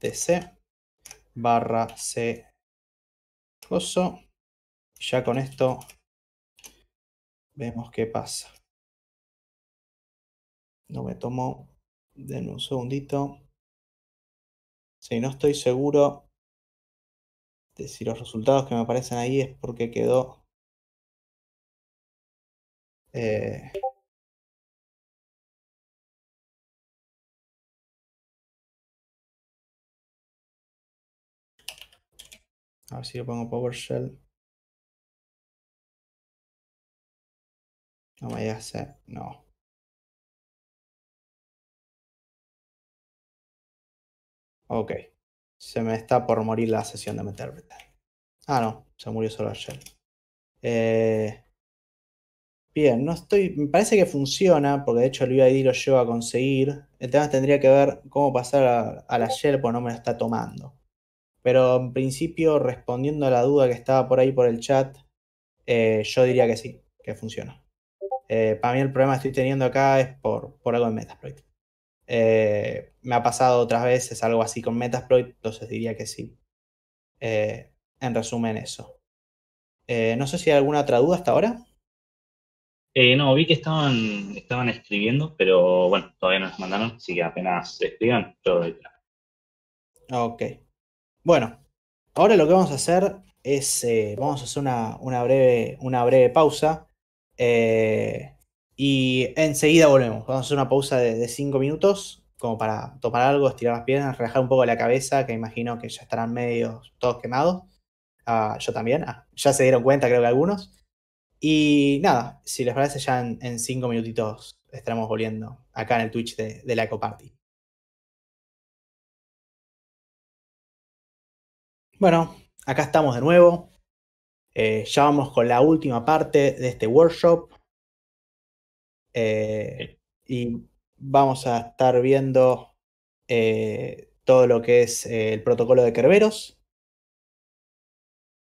S2: tc barra c coso. Ya con esto vemos qué pasa. No me tomo, den un segundito. Si no estoy seguro si los resultados que me aparecen ahí es porque quedó eh, a ver si le pongo PowerShell no me hace no ok se me está por morir la sesión de meterme. Ah, no, se murió solo ayer.
S1: Eh, bien, no estoy. Me parece que funciona, porque de hecho el UID lo llevo a conseguir. El tema tendría que ver cómo pasar a, la shell, porque no me lo está tomando. Pero en principio, respondiendo a la duda que estaba por ahí por el chat, eh, yo diría que sí, que funciona. Eh, para mí el problema que estoy teniendo acá es por, por algo de Metasploit. Eh, me ha pasado otras veces algo así con Metasploit, entonces diría que sí. Eh, en resumen, eso. Eh, no sé si hay alguna otra duda hasta ahora.
S3: no, vi que estaban, estaban escribiendo, pero bueno, todavía no nos mandaron, así que apenas escriban, yo doy Ok.
S1: Bueno, ahora lo que vamos a hacer es, vamos a hacer una, una, breve, una breve pausa. Eh, y enseguida volvemos. Vamos a hacer una pausa de 5 minutos, como para tomar algo, estirar las piernas, relajar un poco la cabeza, que imagino que ya estarán medio todos quemados. Ah, yo también, ah, ya se dieron cuenta, creo que algunos.
S4: Y nada, si les parece, ya en, en cinco minutitos estaremos volviendo
S2: acá en el Twitch de, la la Party. Bueno, acá estamos de nuevo. Eh, ya vamos con
S4: la última parte de este workshop. Eh, y
S1: vamos a estar viendo eh, todo lo que es eh, el
S4: protocolo de Kerberos.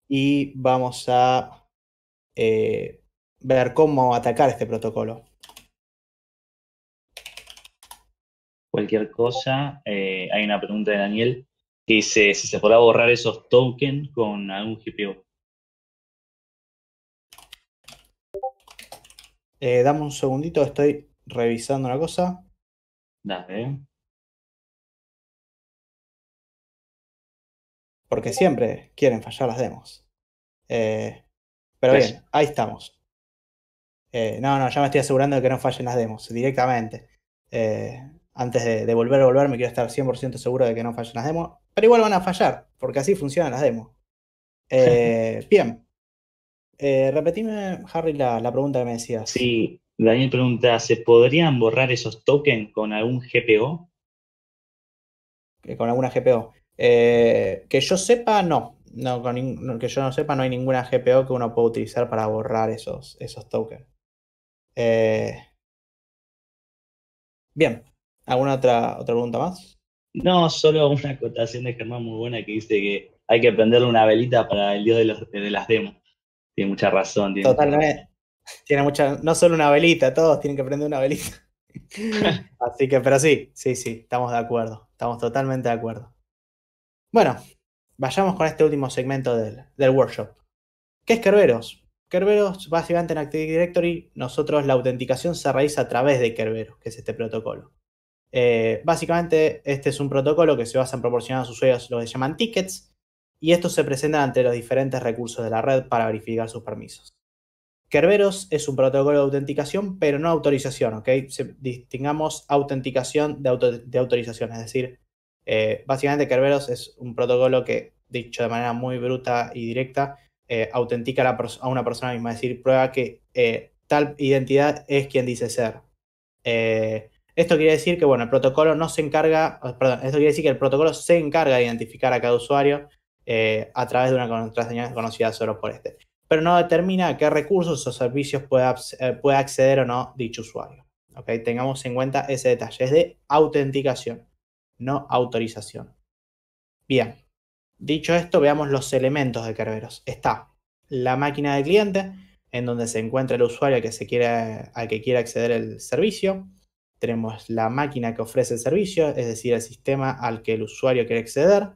S4: Y vamos a ver cómo atacar este protocolo.
S3: Cualquier cosa, hay una pregunta de Daniel que dice si se podrá borrar esos tokens con algún GPU.
S4: Eh, dame un segundito, estoy revisando una
S2: cosa. Dale. Porque siempre quieren fallar las demos. Eh, pero pues. bien,
S1: ahí estamos. Eh, no, no, ya me estoy asegurando de que no fallen las demos directamente. antes de, de, volver a volver, me quiero estar 100% seguro de que no fallen las demos. Pero igual van a fallar, porque así funcionan las demos. bien. Eh, repetime, Harry, la, la, pregunta que me decías.
S3: Sí, Daniel pregunta, ¿se podrían borrar esos tokens con algún GPO?
S1: Eh, con alguna GPO. Eh, que yo sepa, no. no que yo no sepa, no hay ninguna GPO que uno pueda utilizar
S4: para borrar esos, esos tokens. Eh,
S3: bien, ¿alguna otra, otra pregunta más? No, solo una acotación de Germán muy buena que dice que hay que prenderle una velita para el dios de las demos. Tiene mucha razón. Tiene
S1: Totalmente. Tiene no solo una velita, todos tienen que prender una velita. Así que, pero sí, sí, sí, estamos de acuerdo. Estamos totalmente de acuerdo. Bueno, vayamos con este último segmento del, workshop. ¿Qué es Kerberos? Kerberos, básicamente en Active Directory, nosotros la autenticación se realiza a través de Kerberos, que es este protocolo. Eh, básicamente, este es un protocolo que se basa en proporcionar a sus usuarios lo que llaman tickets, y estos se presentan ante los diferentes recursos de la red para verificar sus permisos. Kerberos es un protocolo de autenticación, pero no autorización, ¿ok? Distingamos autenticación de, autorización, es decir, eh, básicamente Kerberos es un protocolo que, dicho de manera muy bruta y directa, eh, autentica a, una persona misma, es decir, prueba que eh, tal identidad es quien dice ser. esto quiere decir que, bueno, el protocolo no se encarga, esto quiere decir que el protocolo se encarga de identificar a cada usuario, eh, a través de una contraseña conocida solo por este, pero no determina qué recursos o servicios eh, puede acceder o no dicho usuario. ¿okay? Tengamos en cuenta ese detalle, es de autenticación, no autorización. Bien, dicho esto, veamos los elementos de Kerberos. Está la máquina de cliente, en donde se encuentra el usuario que, se quiere, al que quiere acceder el servicio. Tenemos la máquina que ofrece el servicio, es decir, el sistema al que el usuario quiere acceder.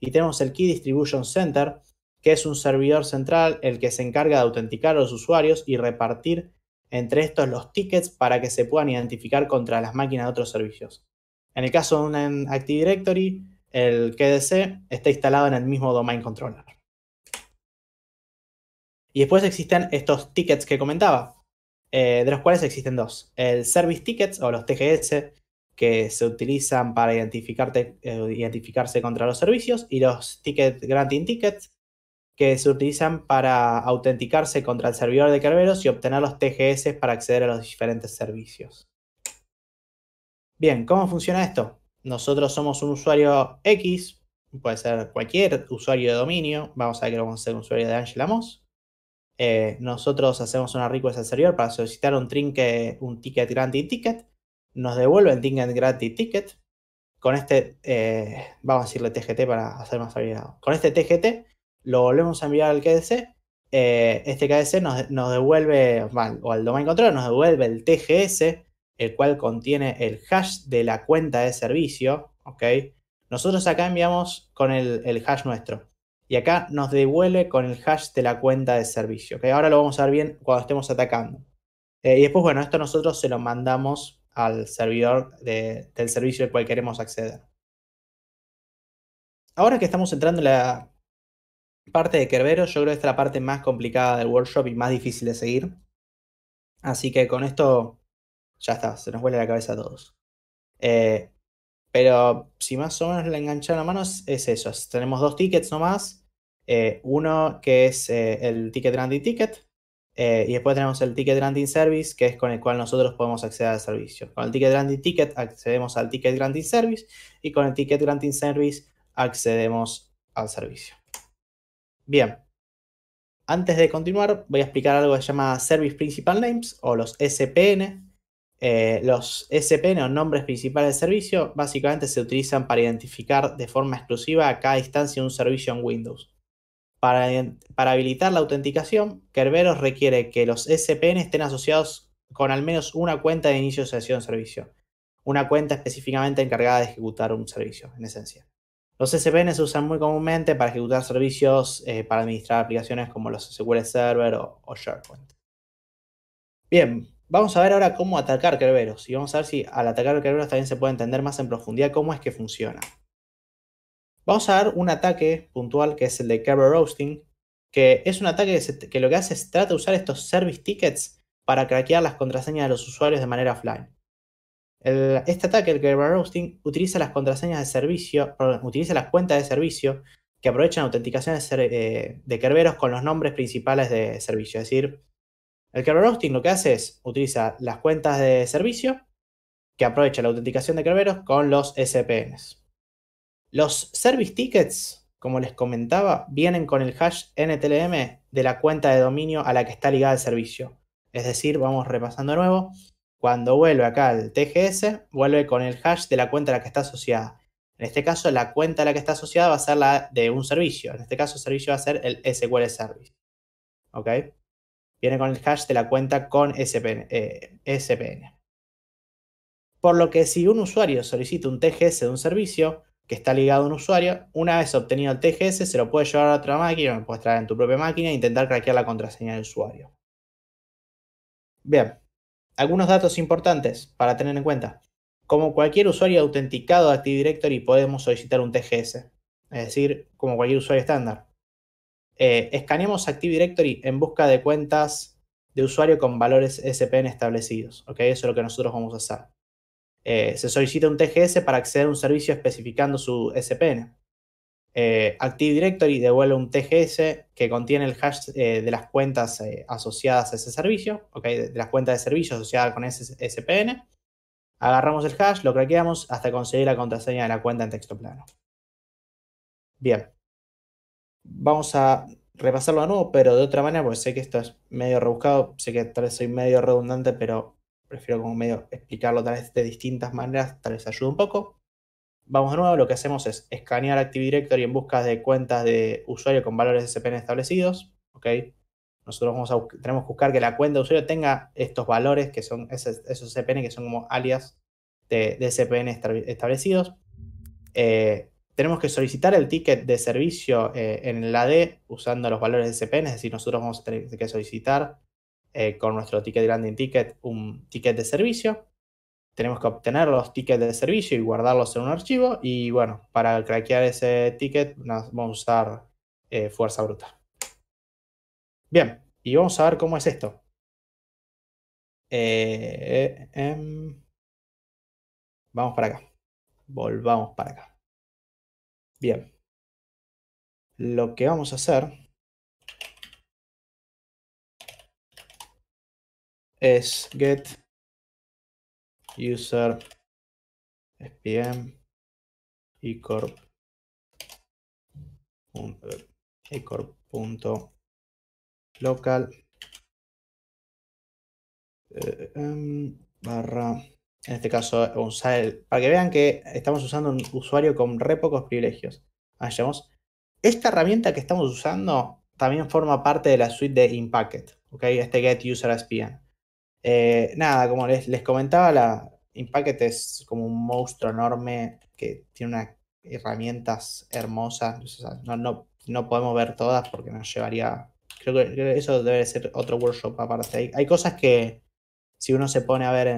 S1: Y tenemos el Key Distribution Center, que es un servidor central el que se encarga de autenticar a los usuarios y repartir entre estos los tickets para que se puedan identificar contra las máquinas de otros servicios. En el caso de un Active Directory, el KDC está instalado en el mismo domain controller. Y después existen estos tickets que comentaba, eh, de los cuales existen dos. El Service Tickets o los TGS, que se utilizan para eh, identificarse contra los servicios, y los ticket granting tickets, que se utilizan para autenticarse contra el servidor de Kerberos y obtener los TGS para acceder a los diferentes servicios. Bien, ¿cómo funciona esto? Nosotros somos un usuario X, puede ser cualquier usuario de dominio, vamos a ver que vamos a ser un usuario de Angela Moss. Eh, nosotros hacemos una request al servidor para solicitar un, un ticket granting ticket nos devuelven Ticket Gratis Ticket. Con este, eh, vamos a decirle TGT para hacer más variado. Con este TGT lo volvemos a enviar al KDC. Eh, este KDC nos, devuelve, o al domain control nos devuelve el TGS, el cual contiene el hash de la cuenta de servicio. Nosotros acá enviamos con el, el hash nuestro. Y acá nos devuelve con el hash de la cuenta de servicio. que Ahora lo vamos a ver bien cuando estemos atacando. Eh, y después, bueno, esto nosotros se lo mandamos al servidor del servicio al cual queremos acceder. Ahora que estamos entrando en la parte de Kerbero, yo creo que esta es la parte más complicada del workshop y más difícil de seguir. Así que con esto ya está, se nos vuelve la cabeza a todos. Eh, pero si más o menos le enganchan la mano, es, eso. Tenemos dos tickets nomás. Eh, uno que es eh, el ticket Randy Ticket, eh, y después tenemos el Ticket Granting Service, que es con el cual nosotros podemos acceder al servicio. Con el Ticket Granting Ticket accedemos al Ticket Granting Service y con el Ticket Granting Service accedemos al servicio. Bien. Antes de continuar, voy a explicar algo que se llama Service Principal Names o los SPN. Eh, los SPN o nombres principales de servicio básicamente se utilizan para identificar de forma exclusiva a cada instancia un servicio en Windows. Para, habilitar la autenticación, Kerberos requiere que los SPN estén asociados con al menos una cuenta de inicio de sesión-servicio, una cuenta específicamente encargada de ejecutar un servicio, en esencia. Los SPN se usan muy comúnmente para ejecutar servicios eh, para administrar aplicaciones como los SQL Server o, o, SharePoint. Bien, vamos a ver ahora cómo atacar Kerberos y vamos a ver si al atacar Kerberos también se puede entender más en profundidad cómo es que funciona. Vamos a ver un ataque puntual que es el de Kerber Roasting, que es un ataque que, lo que hace es trata de usar estos service tickets para craquear las contraseñas de los usuarios de manera offline. este ataque, el Kerber utiliza las contraseñas de servicio, utiliza las cuentas de servicio que aprovechan autenticaciones de, eh, de Kerberos con los nombres principales de servicio. Es decir, el Kerber lo que hace es utiliza las cuentas de servicio que aprovecha la autenticación de Kerberos con los SPNs. Los service tickets, como les comentaba, vienen con el hash NTLM de la cuenta de dominio a la que está ligada el servicio. Es decir, vamos repasando de nuevo. Cuando vuelve acá el TGS, vuelve con el hash de la cuenta a la que está asociada. En este caso, la cuenta a la que está asociada va a ser la de un servicio. En este caso, el servicio va a ser el SQL Service. ¿Ok? Viene con el hash de la cuenta con SPN. Eh, Por lo que si un usuario solicita un TGS de un servicio, que está ligado a un usuario. Una vez obtenido el TGS, se lo puede llevar a otra máquina, lo puedes traer en tu propia máquina e intentar craquear la contraseña del usuario. Bien, algunos datos importantes para tener en cuenta. Como cualquier usuario autenticado de Active Directory, podemos solicitar un TGS, es decir, como cualquier usuario estándar. Eh, escaneamos Active Directory en busca de cuentas de usuario con valores SPN establecidos. ¿ok? Eso es lo que nosotros vamos a hacer. Eh, se solicita un TGS para acceder a un servicio especificando su SPN. Eh, Active Directory devuelve un TGS que contiene el hash eh, de las cuentas asociadas a ese servicio, de, de las cuentas de servicio asociadas con ese SPN. Agarramos el hash, lo craqueamos hasta conseguir la contraseña de la cuenta en texto plano. Bien. Vamos a repasarlo de nuevo, pero de otra manera, porque sé que esto es medio rebuscado, sé que tal vez soy medio redundante, pero prefiero como medio explicarlo tal vez de distintas maneras, tal vez ayude un poco. Vamos de nuevo, lo que hacemos es escanear Active Directory en busca de cuentas de usuario con valores de SPN establecidos, Nosotros vamos a, tenemos que buscar que la cuenta de usuario tenga estos valores que son esos, esos SPN que son como alias de, de SPN establecidos. Eh, tenemos que solicitar el ticket de servicio eh, en el AD usando los valores de SPN, es decir, nosotros vamos a tener que solicitar eh, con nuestro ticket landing ticket un ticket de servicio. Tenemos que obtener los tickets de servicio y guardarlos en un archivo. Y bueno, para craquear ese ticket
S4: vamos a usar eh, fuerza bruta. Bien, y vamos a ver
S2: cómo es esto. Eh, em, vamos para acá. Volvamos para acá. Bien. Lo que vamos a hacer es get user spm ecorp ecorp.local
S4: eh, em, barra en este caso
S1: un sale, para que vean que estamos usando un usuario con re pocos privilegios. Ah, Esta herramienta que estamos usando también forma parte de la suite de Impacket, ¿ok? Este get user eh, nada, como les, les comentaba, la Impact es como un monstruo enorme que tiene unas herramientas hermosas. no, podemos ver todas porque nos llevaría. Creo que, eso debe ser otro workshop aparte. Hay, cosas que, si uno se pone a ver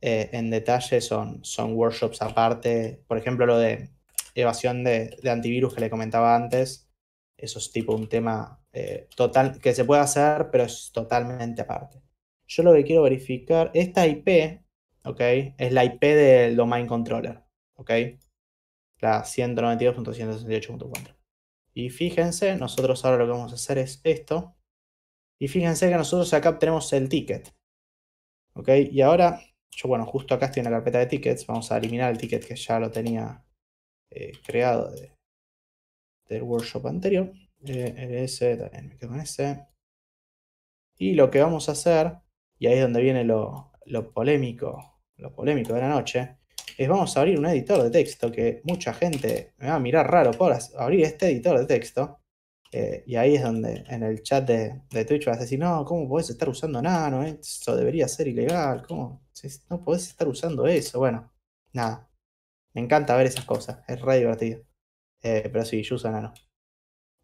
S1: eh, en, detalle, son, son workshops aparte. Por ejemplo, lo de evasión de, antivirus que le comentaba antes. Eso es tipo un tema eh, total que se puede hacer, pero es totalmente aparte yo lo que quiero verificar, esta IP, ¿ok? Es la IP del domain controller, ¿ok? La 192.168.4. Y fíjense, nosotros ahora lo que vamos a hacer es esto. Y fíjense que nosotros acá tenemos el ticket. ¿Ok? Y ahora, yo bueno, justo acá estoy en la carpeta de tickets. Vamos a eliminar el ticket que ya lo tenía eh, creado del workshop anterior.
S4: también me quedo ese.
S1: Y lo que vamos a hacer y ahí es donde viene lo, polémico, lo polémico de la noche, es vamos a abrir un editor de texto que mucha gente me va a mirar raro por abrir este editor de texto. Eh, y ahí es donde en el chat de, de, Twitch vas a decir, no, ¿cómo podés estar usando nano? Eso debería ser ilegal. ¿Cómo? No podés estar usando eso.
S4: Bueno, nada. Me encanta ver esas cosas. Es re divertido. Eh, pero sí, yo uso nano.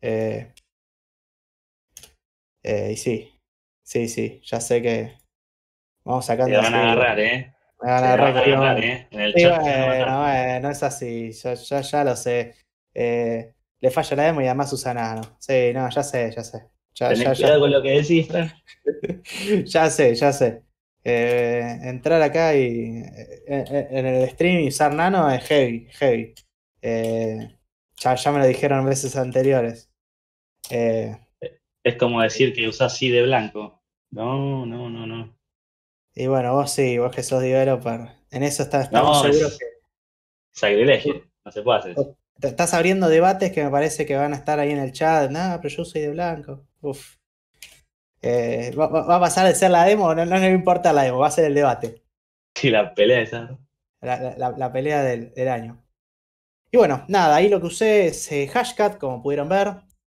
S4: Eh, y sí, Sí, sí, ya sé que. Vamos
S2: sacando. Te van a agarrar, ¿eh? Me van a agarrar,
S1: ¿eh? En sí, bueno, es así, yo, ya lo sé. Eh, le falla la demo y además usa nano. Sí, no, ya sé, ya sé. Ya, cuidado lo que decís, Ya sé, ya sé. Eh, entrar acá y eh, eh, en, el stream y usar nano es heavy, heavy. ya, ya, me lo dijeron veces anteriores. es
S3: como decir que usás sí de blanco.
S1: No, no, no, no. Y bueno, vos sí, vos que sos developer. En eso estás,
S3: Sacrilegio, no se puede hacer
S1: estás abriendo debates que me parece que van a estar ahí en el chat. Nada, pero yo soy de blanco. Uf. Eh, va, a pasar de ser la demo? No, no, me importa la demo, va a ser el debate.
S3: Sí, la pelea esa.
S1: La, pelea del, del, año. Y bueno, nada, ahí lo que usé es hashtag, eh, Hashcat, como pudieron ver.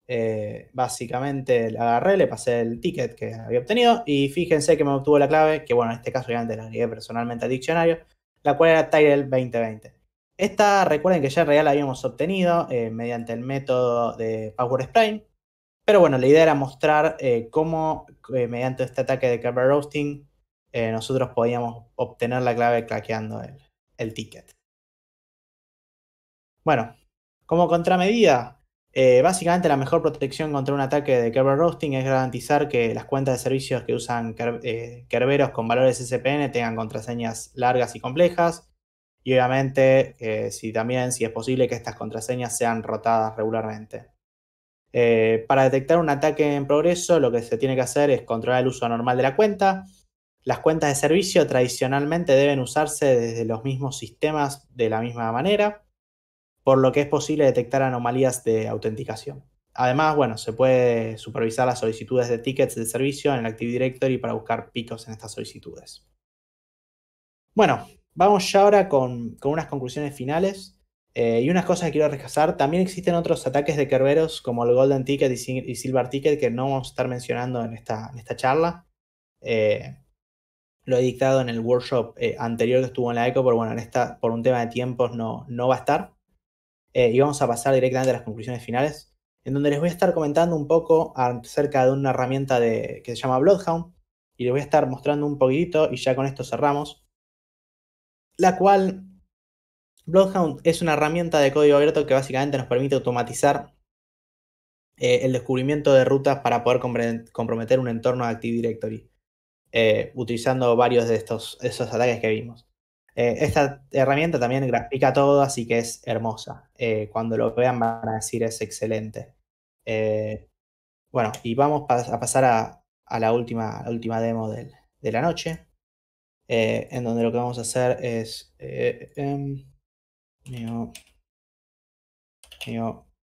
S1: Eh, básicamente la agarré, le pasé el ticket que había obtenido y fíjense que me obtuvo la clave, que bueno, en este caso antes la agregué personalmente al diccionario, la cual era Tyrell 2020. Esta recuerden que ya en realidad la habíamos obtenido eh, mediante el método de Power pero bueno, la idea era mostrar eh, cómo mediante este ataque de Kerberosting roasting nosotros podíamos obtener la clave claqueando el, el ticket. Bueno, como contramedida, eh, básicamente la mejor protección contra un ataque de Kerber Roasting es garantizar que las cuentas de servicios que usan eh, Kerberos con valores SPN tengan contraseñas largas y complejas. Y obviamente, eh, si también, si es posible, que estas contraseñas sean rotadas regularmente. para detectar un ataque en progreso, lo que se tiene que hacer es controlar el uso normal de la cuenta. Las cuentas de servicio tradicionalmente deben usarse desde los mismos sistemas de la misma manera por lo que es posible detectar anomalías de autenticación. Además, bueno, se puede supervisar las solicitudes de tickets de servicio en el Active Directory para buscar picos en estas solicitudes. Bueno, vamos ya ahora con, unas conclusiones finales. Eh, y unas cosas que quiero rescatar, también existen otros ataques de Kerberos como el Golden Ticket y, Silver Ticket que no vamos a estar mencionando en esta, charla. Eh, lo he dictado en el workshop eh, anterior que estuvo en la ECO, pero bueno, en esta, por un tema de tiempos no va a estar. Eh, y vamos a pasar directamente a las conclusiones finales, en donde les voy a estar comentando un poco acerca de una herramienta que se llama Bloodhound, y les voy a estar mostrando un poquitito, y ya con esto cerramos, la cual Bloodhound es una herramienta de código abierto que básicamente nos permite automatizar eh, el descubrimiento de rutas para poder comprometer un entorno de Active Directory, eh, utilizando varios de estos, esos ataques que vimos. Eh, esta herramienta también grafica todo, así que es hermosa. Eh, cuando lo vean van a decir es excelente. Eh, bueno, y vamos a pasar a, la, última, última demo de la noche, en donde lo que vamos a hacer es... Neo, em,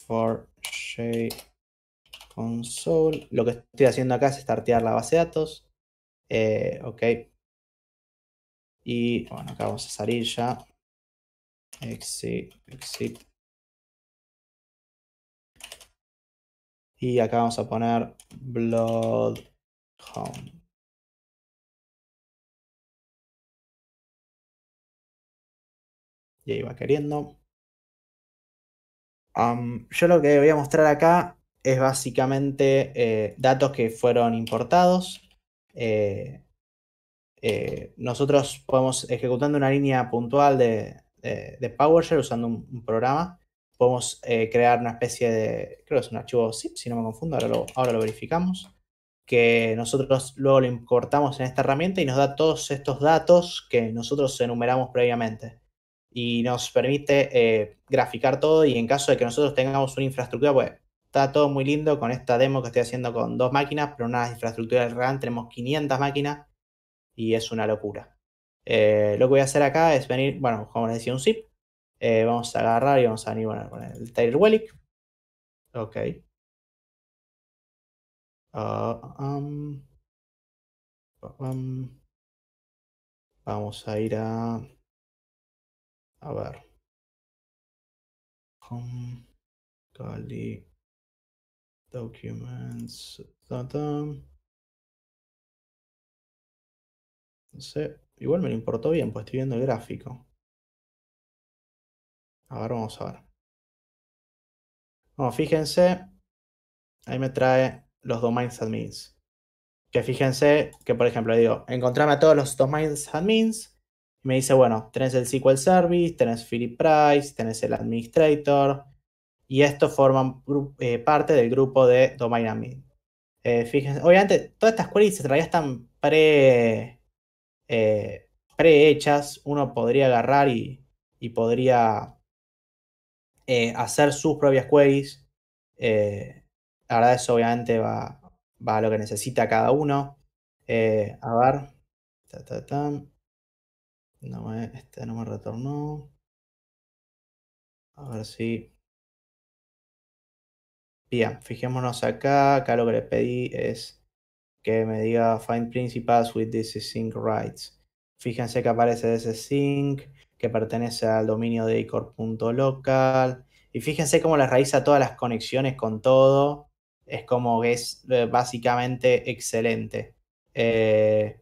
S1: 4J console. Lo que estoy haciendo acá es startear la base
S2: de datos. ok, y bueno, acá vamos a salir ya. Exit, exit. Y acá vamos a poner Bloodhound. Y ahí va queriendo. yo
S1: lo que voy a mostrar acá es básicamente eh, datos que fueron importados. Eh, eh, nosotros podemos, ejecutando una línea puntual de, PowerShell usando un, programa, podemos eh, crear una especie de, creo que es un archivo zip, si no me confundo, ahora lo, verificamos, que nosotros luego lo importamos en esta herramienta y nos da todos estos datos que nosotros enumeramos previamente. Y nos permite eh, graficar todo y en caso de que nosotros tengamos una infraestructura, pues está todo muy lindo con esta demo que estoy haciendo con dos máquinas, pero una infraestructura real tenemos 500 máquinas y es una locura. Eh, lo que voy a hacer acá es
S4: venir, bueno, como les decía, un zip. Eh, vamos a agarrar y vamos a venir con el Tyler Wellick.
S2: Ok. Ah, um, um, vamos a ir a. A ver. Cali. Documents. Igual me lo importó bien, pues estoy viendo el gráfico. A ver, vamos a ver. Bueno, fíjense. Ahí me trae los domains admins. Que
S1: fíjense que, por ejemplo, digo, encontrame a todos los domains admins. Y me dice, bueno, tenés el SQL Service, tenés Philip Price, tenés el Administrator. Y estos forman eh, parte del grupo de Domain Admin. Eh, fíjense, obviamente, todas estas queries se realidad están pre eh, prehechas, uno podría agarrar y, y podría eh, hacer sus propias queries. ahora eh, la verdad, eso obviamente va, va, a lo que necesita cada uno.
S2: Eh, a ver. No este no me retornó.
S4: A ver si. Bien, fijémonos acá. Acá lo que le pedí es que me
S1: diga find principals with this sync rights. Fíjense que aparece ese sync que pertenece al dominio de icor.local. Y fíjense cómo raíz realiza todas las conexiones con todo. Es como que es eh, básicamente excelente. Eh,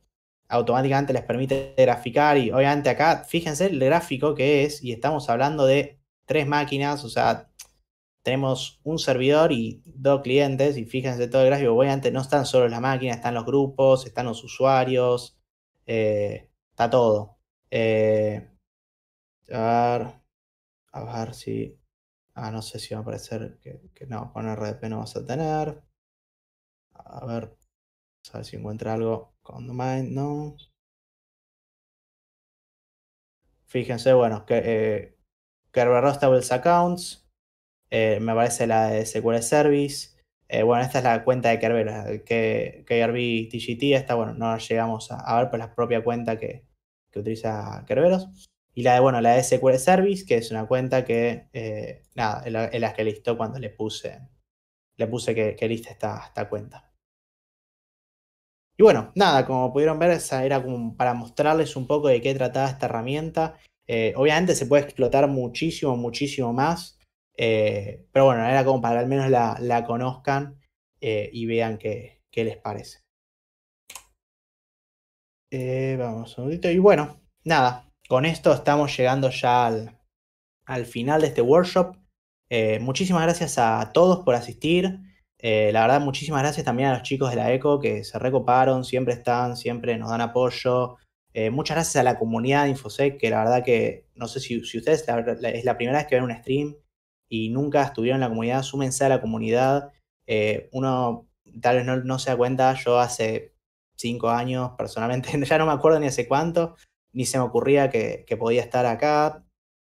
S1: automáticamente les permite graficar y obviamente acá, fíjense el gráfico que es y estamos hablando de tres máquinas, o sea, tenemos un servidor y dos clientes, y fíjense todo el gráfico, antes no están solo las máquinas, están los grupos, están los usuarios, eh, está todo. Eh,
S4: a ver, si... Ah, no sé si va a aparecer que, no, con RDP no vas a tener. A ver, a ver si encuentra algo con domain, no. Fíjense, bueno, que... Eh, Kerberos Accounts, eh, me parece
S1: la de SQL Service. Eh, bueno, esta es la cuenta de Kerberos, que KRB TGT, esta, bueno, no llegamos a, ver, pero la propia cuenta que, que, utiliza Kerberos. Y la de, bueno, la de SQL Service, que es una cuenta que, eh, nada, es la, que listó cuando le puse, le puse que, que lista esta, cuenta. Y bueno, nada, como pudieron ver, esa era como para mostrarles un poco de qué trataba esta herramienta. obviamente se puede explotar muchísimo, muchísimo más. Eh, pero bueno, era como para al menos la, conozcan eh, y vean qué, les parece. Eh, vamos, un Y bueno, nada, con esto estamos llegando ya al, final de este workshop. muchísimas gracias a todos por asistir. la verdad, muchísimas gracias también a los chicos de la ECO que se recoparon, siempre están, siempre nos dan apoyo. muchas gracias a la comunidad de InfoSec, que la verdad que no sé si, si ustedes es la primera vez que ven un stream y nunca estuvieron en la comunidad, súmense a la comunidad. Eh, uno tal vez no, se da cuenta, yo hace cinco años personalmente, ya no me acuerdo ni hace cuánto, ni se me ocurría que, podía estar acá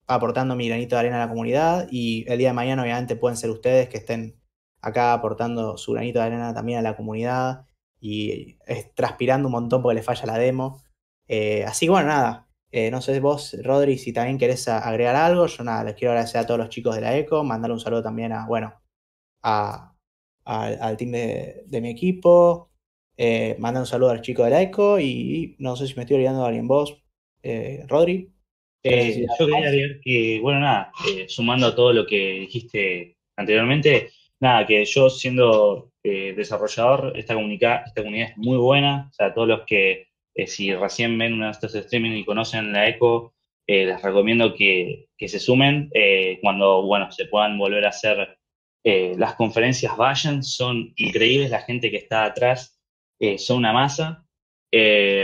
S1: aportando mi granito de arena a la comunidad y el día de mañana obviamente pueden ser ustedes que estén acá aportando su granito de arena también a la comunidad y transpirando un montón porque les falla la demo. Eh, así que bueno, nada, eh, no sé vos, Rodri, si también querés agregar algo. Yo nada, les quiero agradecer a todos los chicos de la ECO, mandar un saludo también a, bueno, a, al team de, mi equipo, eh, mandar un saludo al chico de la ECO y, no sé si me estoy olvidando de alguien vos, eh, Rodri. yo quería agregar
S3: que, bueno, nada, sumando a todo lo que dijiste anteriormente, nada, que yo siendo desarrollador, esta, esta comunidad es muy buena, o sea, todos los que eh, si recién ven uno de estos streaming y conocen la ECO, eh, les recomiendo que, se sumen. Eh, cuando, bueno, se puedan volver a hacer las conferencias, vayan. Son increíbles la gente que está atrás. son una masa.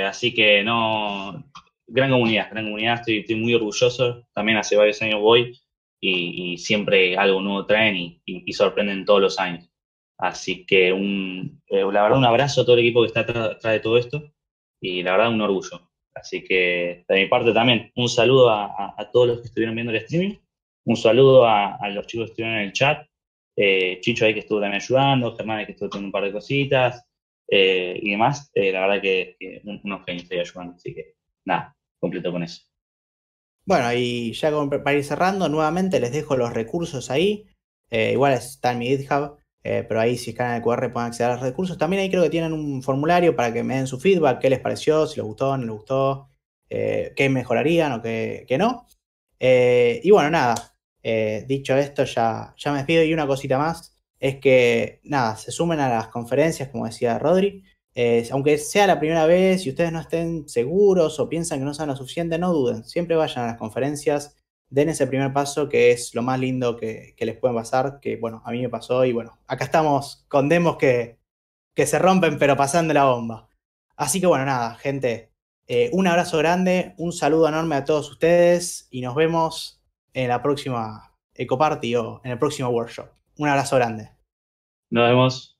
S3: así que no... Gran comunidad, gran comunidad. Estoy, muy orgulloso. También hace varios años voy. Y, siempre algo nuevo traen y, sorprenden todos los años. Así que la verdad un abrazo a todo el equipo que está atrás de todo esto y la verdad un orgullo. Así que de mi parte también un saludo a, todos los que estuvieron viendo el streaming, un saludo a, a los chicos que estuvieron en el chat, eh, Chicho ahí que estuvo también ayudando, Germán que estuvo haciendo un par de cositas eh, y demás. Eh, la verdad que, que unos genios ayudando, así que nada, completo con eso.
S1: Bueno, y ya para ir cerrando, nuevamente les dejo los recursos ahí. igual está en mi GitHub. Eh, pero ahí si escanean el QR pueden acceder a los recursos. También ahí creo que tienen un formulario para que me den su feedback, qué les pareció, si les gustó, no les gustó, eh, qué mejorarían o qué, no. Eh, y bueno, nada, dicho esto ya, ya me despido y una cosita más es que, nada, se sumen a las conferencias, como decía Rodri. aunque sea la primera vez y ustedes no estén seguros o piensan que no sean lo suficiente, no duden, siempre vayan a las conferencias den ese primer paso que es lo más lindo que, les pueden pasar, que bueno, a mí me pasó y bueno, acá estamos con demos que, que se rompen pero pasan de la bomba. Así que bueno, nada, gente, eh, un abrazo grande, un saludo enorme a todos ustedes y nos vemos en la próxima Ecoparty o en el próximo workshop. Un
S4: abrazo grande.
S2: Nos vemos.